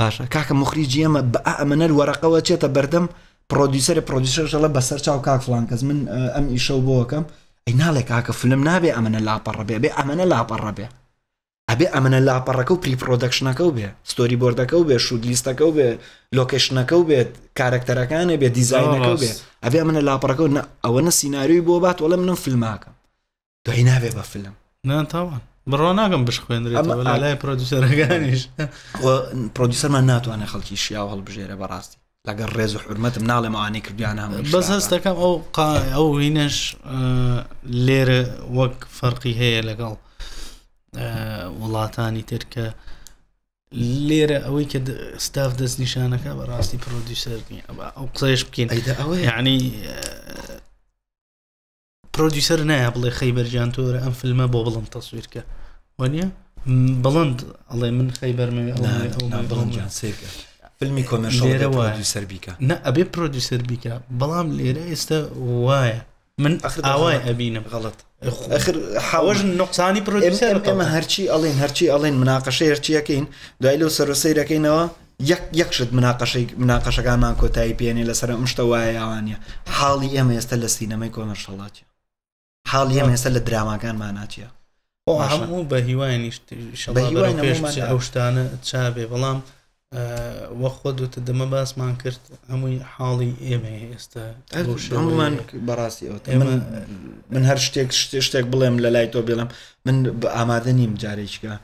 باشە کاکە مخریجی ئەمە بە ئەمەەر وەرەقەوە چێتە بەردەم پرۆدیسەر پرۆدیسەرشەڵە بەسەر چاو کاک فلانکەس من ئەم ئیشەو بۆەکەم ئەی ناڵێک کاکە فلم نابێ ئەمەە لاپەڕەبێ بێ ئەمەە لاپەڕەبێ ئەبێ ئەمەە لاپەڕەکە و پریپۆدەکشنەکە و بێ ستۆری بردەکە و بێ شودلیستەکە و بێ لۆکشنەکە و بێت کارکتەرەکانە بێ دیزینەکە بێ ئەبێ ئەمەە لاپەڕەکە ئەوە نە سینناریوی بۆ بات وەڵە منم فلماکەم دوای ناوێ بە فلم نان تاوان برو ناقم بشخوين ريتا ولا على آه. بروديوسر غانيش و بروديوسر ما ناتو انا خلتي شيا وهل بجيره براسي لا قال ريزو حرمت منالي معاني كبدي انا بس هستا كم او قا او وينش آه لير وق فرقي هي لقال والله ثاني تركه ليرة أوي كد ستاف دس نشانك براسي بروديوسر يعني أو قصيش بكين يعني آه خيبر نایە بڵێ فيلم جیان تۆرە ئەم فلمە بۆ بڵند تەسویر کە وەنیە بڵند ئەڵێ من خەیبەرمەوێ فلمی بروديوسر بيكا نا ابي بروديوسر بيكا بلام لێرە ئێستا وايا من ئاوای ام غەڵت حاوەژ هرشي الين ئەمە هەرچی ئەڵێن هەرچی ئەڵێن مناقەشە هەرچیەکەین دوای لەو سەرۆسەیرەکەینەوە یەکشت مناقەشەی مناقەشەکانمان کۆتایی پێێنێ لەسەر ئەم شتە حالي ام يستل السينما يكون ان شاء الله حاڵ هێم هێستا لە دراماکانمان ناچیە هەموو بە هیوای نیشتشتانە چاوێ بەڵام وە خۆدوتە دەمە باسمان کرد هەمووی حاڵی ئێمە ئێستا هەمومان بەڕاستی ئەوە من هەر شتێک شتێک بڵێم لە لای تۆ بڵم من بە ئامادە نیم جارێکیکە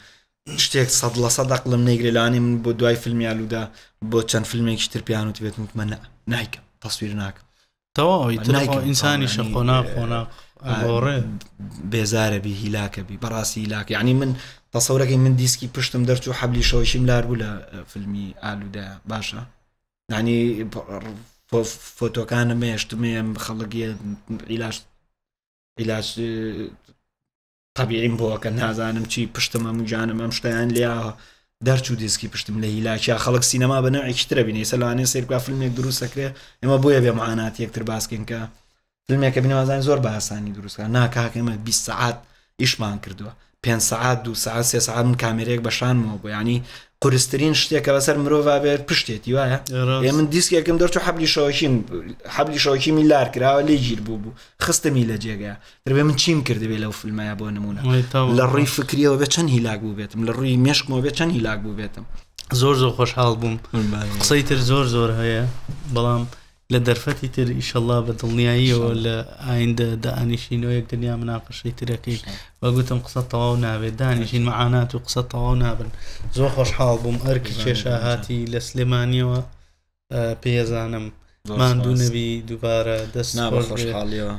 شتێک سەد لە سەدەقلم نەیگرێلانی من بۆ دوای فیلمیالودا بۆ چەند فیلمێکی تر پیان وتبێت متمە نایکەم تەسویر ناکەم تەواوی ئینسانی شەخۆنا خۆناق بێزارەبی هیلاکەبی بەڕاستی هیلاکە ینی من تەسەورەکەی من دیسکی پشتم دەرچوو حەبلی شەوەشیم لار بوو لە فیلمی ئالودا باشە ینی فۆتۆکانە مێشتمێم خەڵکی ئیلاش ئیلاش قبیعیم بۆکە نازانم چی پشتم ئەموجانم ئەم شتیان لیا دەرچوو دیسکی پشتم لە هیلاکییا خەڵک سینەما بە نەعیشترە بینێ سەلانێ سیرکوا فیلمێک دروستەکرێ ئێمە بۆیە بێ معانات یەکتر باسکەین کە فیلمێکە بنەوازانانی زۆر باسانی دروستکە ناکاکەمە 20 سعات ئیشمان کردووە پێ سعات دو سعات سێ سعات من کامێرێک بەشانمەوە بۆ ینی قرسترین شتێکە بەسەر مرۆڤ بێت پشتێتی وایە ئێ من دیسکێکم دەرچ و حبلی شەوەشیم حبلی شەوەکی میلار کراوە لێ گیر بوو بوو خستمی لە جێگەیە دەبێ من چیم کردبێ لەو فلمایە بۆ نمونە لە ڕووی فکریەوە بێت چەند هیلاک بوو بێتم لە ڕووی مێشکمەوە بێت چەند هیلاک بوو بێتم زۆر زۆر خۆشحاڵ بووم قسەی تر زۆر زۆر هەیە بەڵام لە دەرفەتی تر ئیشەله بە دڵنیاییەوە لە ئایندە دانیشینەوەیەک دنیا مناقشەی ترەکەی بەگوتم قسە تەواو ناوێت دانیشین معانات و قسە تەواو نابن زۆر خۆشحاڵ بووم ئەرکی کێشە هاتی لە سلێمانیەوە پێزانم ماندوو نەبی دووبارە دەست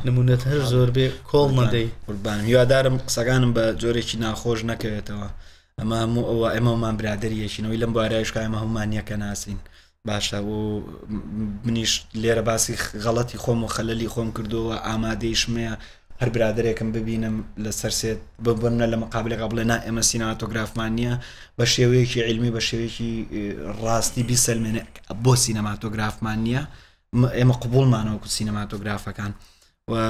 نمونەت هەر زۆربێ کۆڵ نەدەی قوربان یوادارم قسەکانم بە جۆرێکی ناخۆش نەکەوێتەوە ئەمە هەموو ئەوە ئێمەمان برادریەشینەوەی لەم بارایشکایمە هەمومان یەکە ناسین. باشە و منیش لێرە باسی غەڵەتی خۆم و خەلەلی خۆم کردووە ئامادەیشمەیە هەر برادێکم ببینم لە سەرسێت ببنە لە مقابلێ قبلە نا ئێمە سینەماتۆگرافمانە بە شێوەیەکی علمی بە شێوەیەکی ڕاستی بیسەلمێنێ بۆ سینەماتۆگرافمان نییە ئێمە قوبولمانەوە کو سینەماتۆگرافەکان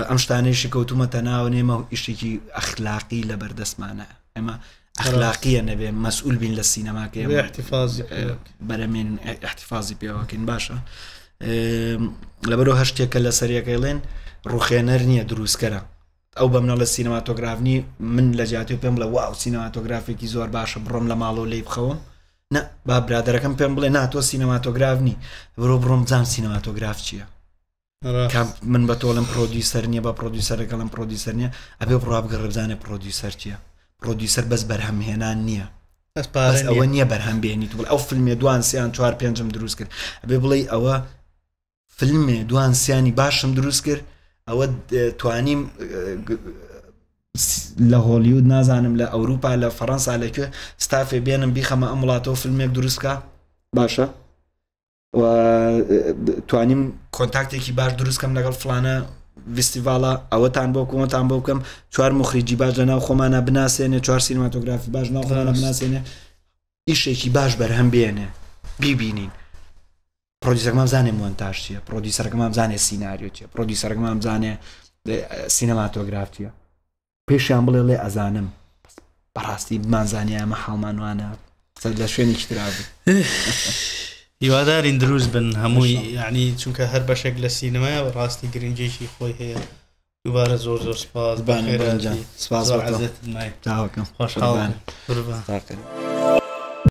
ئەم شتانێشی کەوتومەتە ناو نێمە و ئیشتێکی ئەخلاقی لە بەردەستمانە ئێمە ئەخلاقیە نەبێ مەسئول بین لە سینەماکە احتیفاز بەرەمێن احتیفازی پێوەکەین باشە لەبەرەوە هەشتێکە لە سەریەکەڵێن ڕوخێنەر نییە دروستکەرە ئەو بە منە لە سینەماتۆگرافنی من لە جااتی و پێم بڵە واو سینەماتۆگرافێکی زۆر باشە بڕۆم لە ماڵەوە لی بخەوم نە با برادەکەم پێم بڵێ ناتۆ سینەماتۆگرافنی بۆ بڕۆم جام سینەماتۆگراف چییە من بە تۆ لەم پرۆدیسەر نیە بە پرۆدیسەرەکە لەم پرۆدیسەر نیە ئەبێ بڕابگە ڕێبزانێ پرۆدیسەر چییە پرۆدیسەر بەس بەرهەمهێنان نییە ئەوە نییە بەرهەم بێنیت بڵ ئەو فیلمێ دوان سیان چوار پێنجم دروست کرد ئەبێ بڵێ ئەوە فیلمێ دوان سیانی باشم دروست کرد ئەوە توانیم لە هۆلیود نازانم لە ئەوروپا لە فەەنسا لەکوێ ستافێ بێنم بیخەمە ئەم وڵاتەوە فیلمێک دروستکە باشە توانیم کۆنتاکتێکی باش دروستکەم لەگەڵ فلانە فستیڤالە ئەوەتان بۆ کۆمەتان بۆ بکەم چوار مخریجی باش لە ناو خۆمانە بناسێنێ چوار سینماتۆگرافی باش ناوخۆمانە بناسێنێ ئیشێکی باش بەرهەم بێنێ بیبینین پرۆدیسەکەمان زانێ مۆنتاژ چیە پرۆدیسەرەکەمان زانێ سینناریۆ چیە پرۆدیسەرەکەمان زانێ سینەماتۆگرافیە پێشیان بڵێ لێ ئەزانم بەڕاستی بمانزانانی ئەمە حڵمانوانە لە شوێنی شترا هیوادارین دروست بن هەمووی یعنی چونکە هەر بەشێک لە سینەمای و ڕاستی گرنجێکی خۆی هەیە دووبارە زۆر زۆر سپاس بانێ سپاس خۆشحاڵ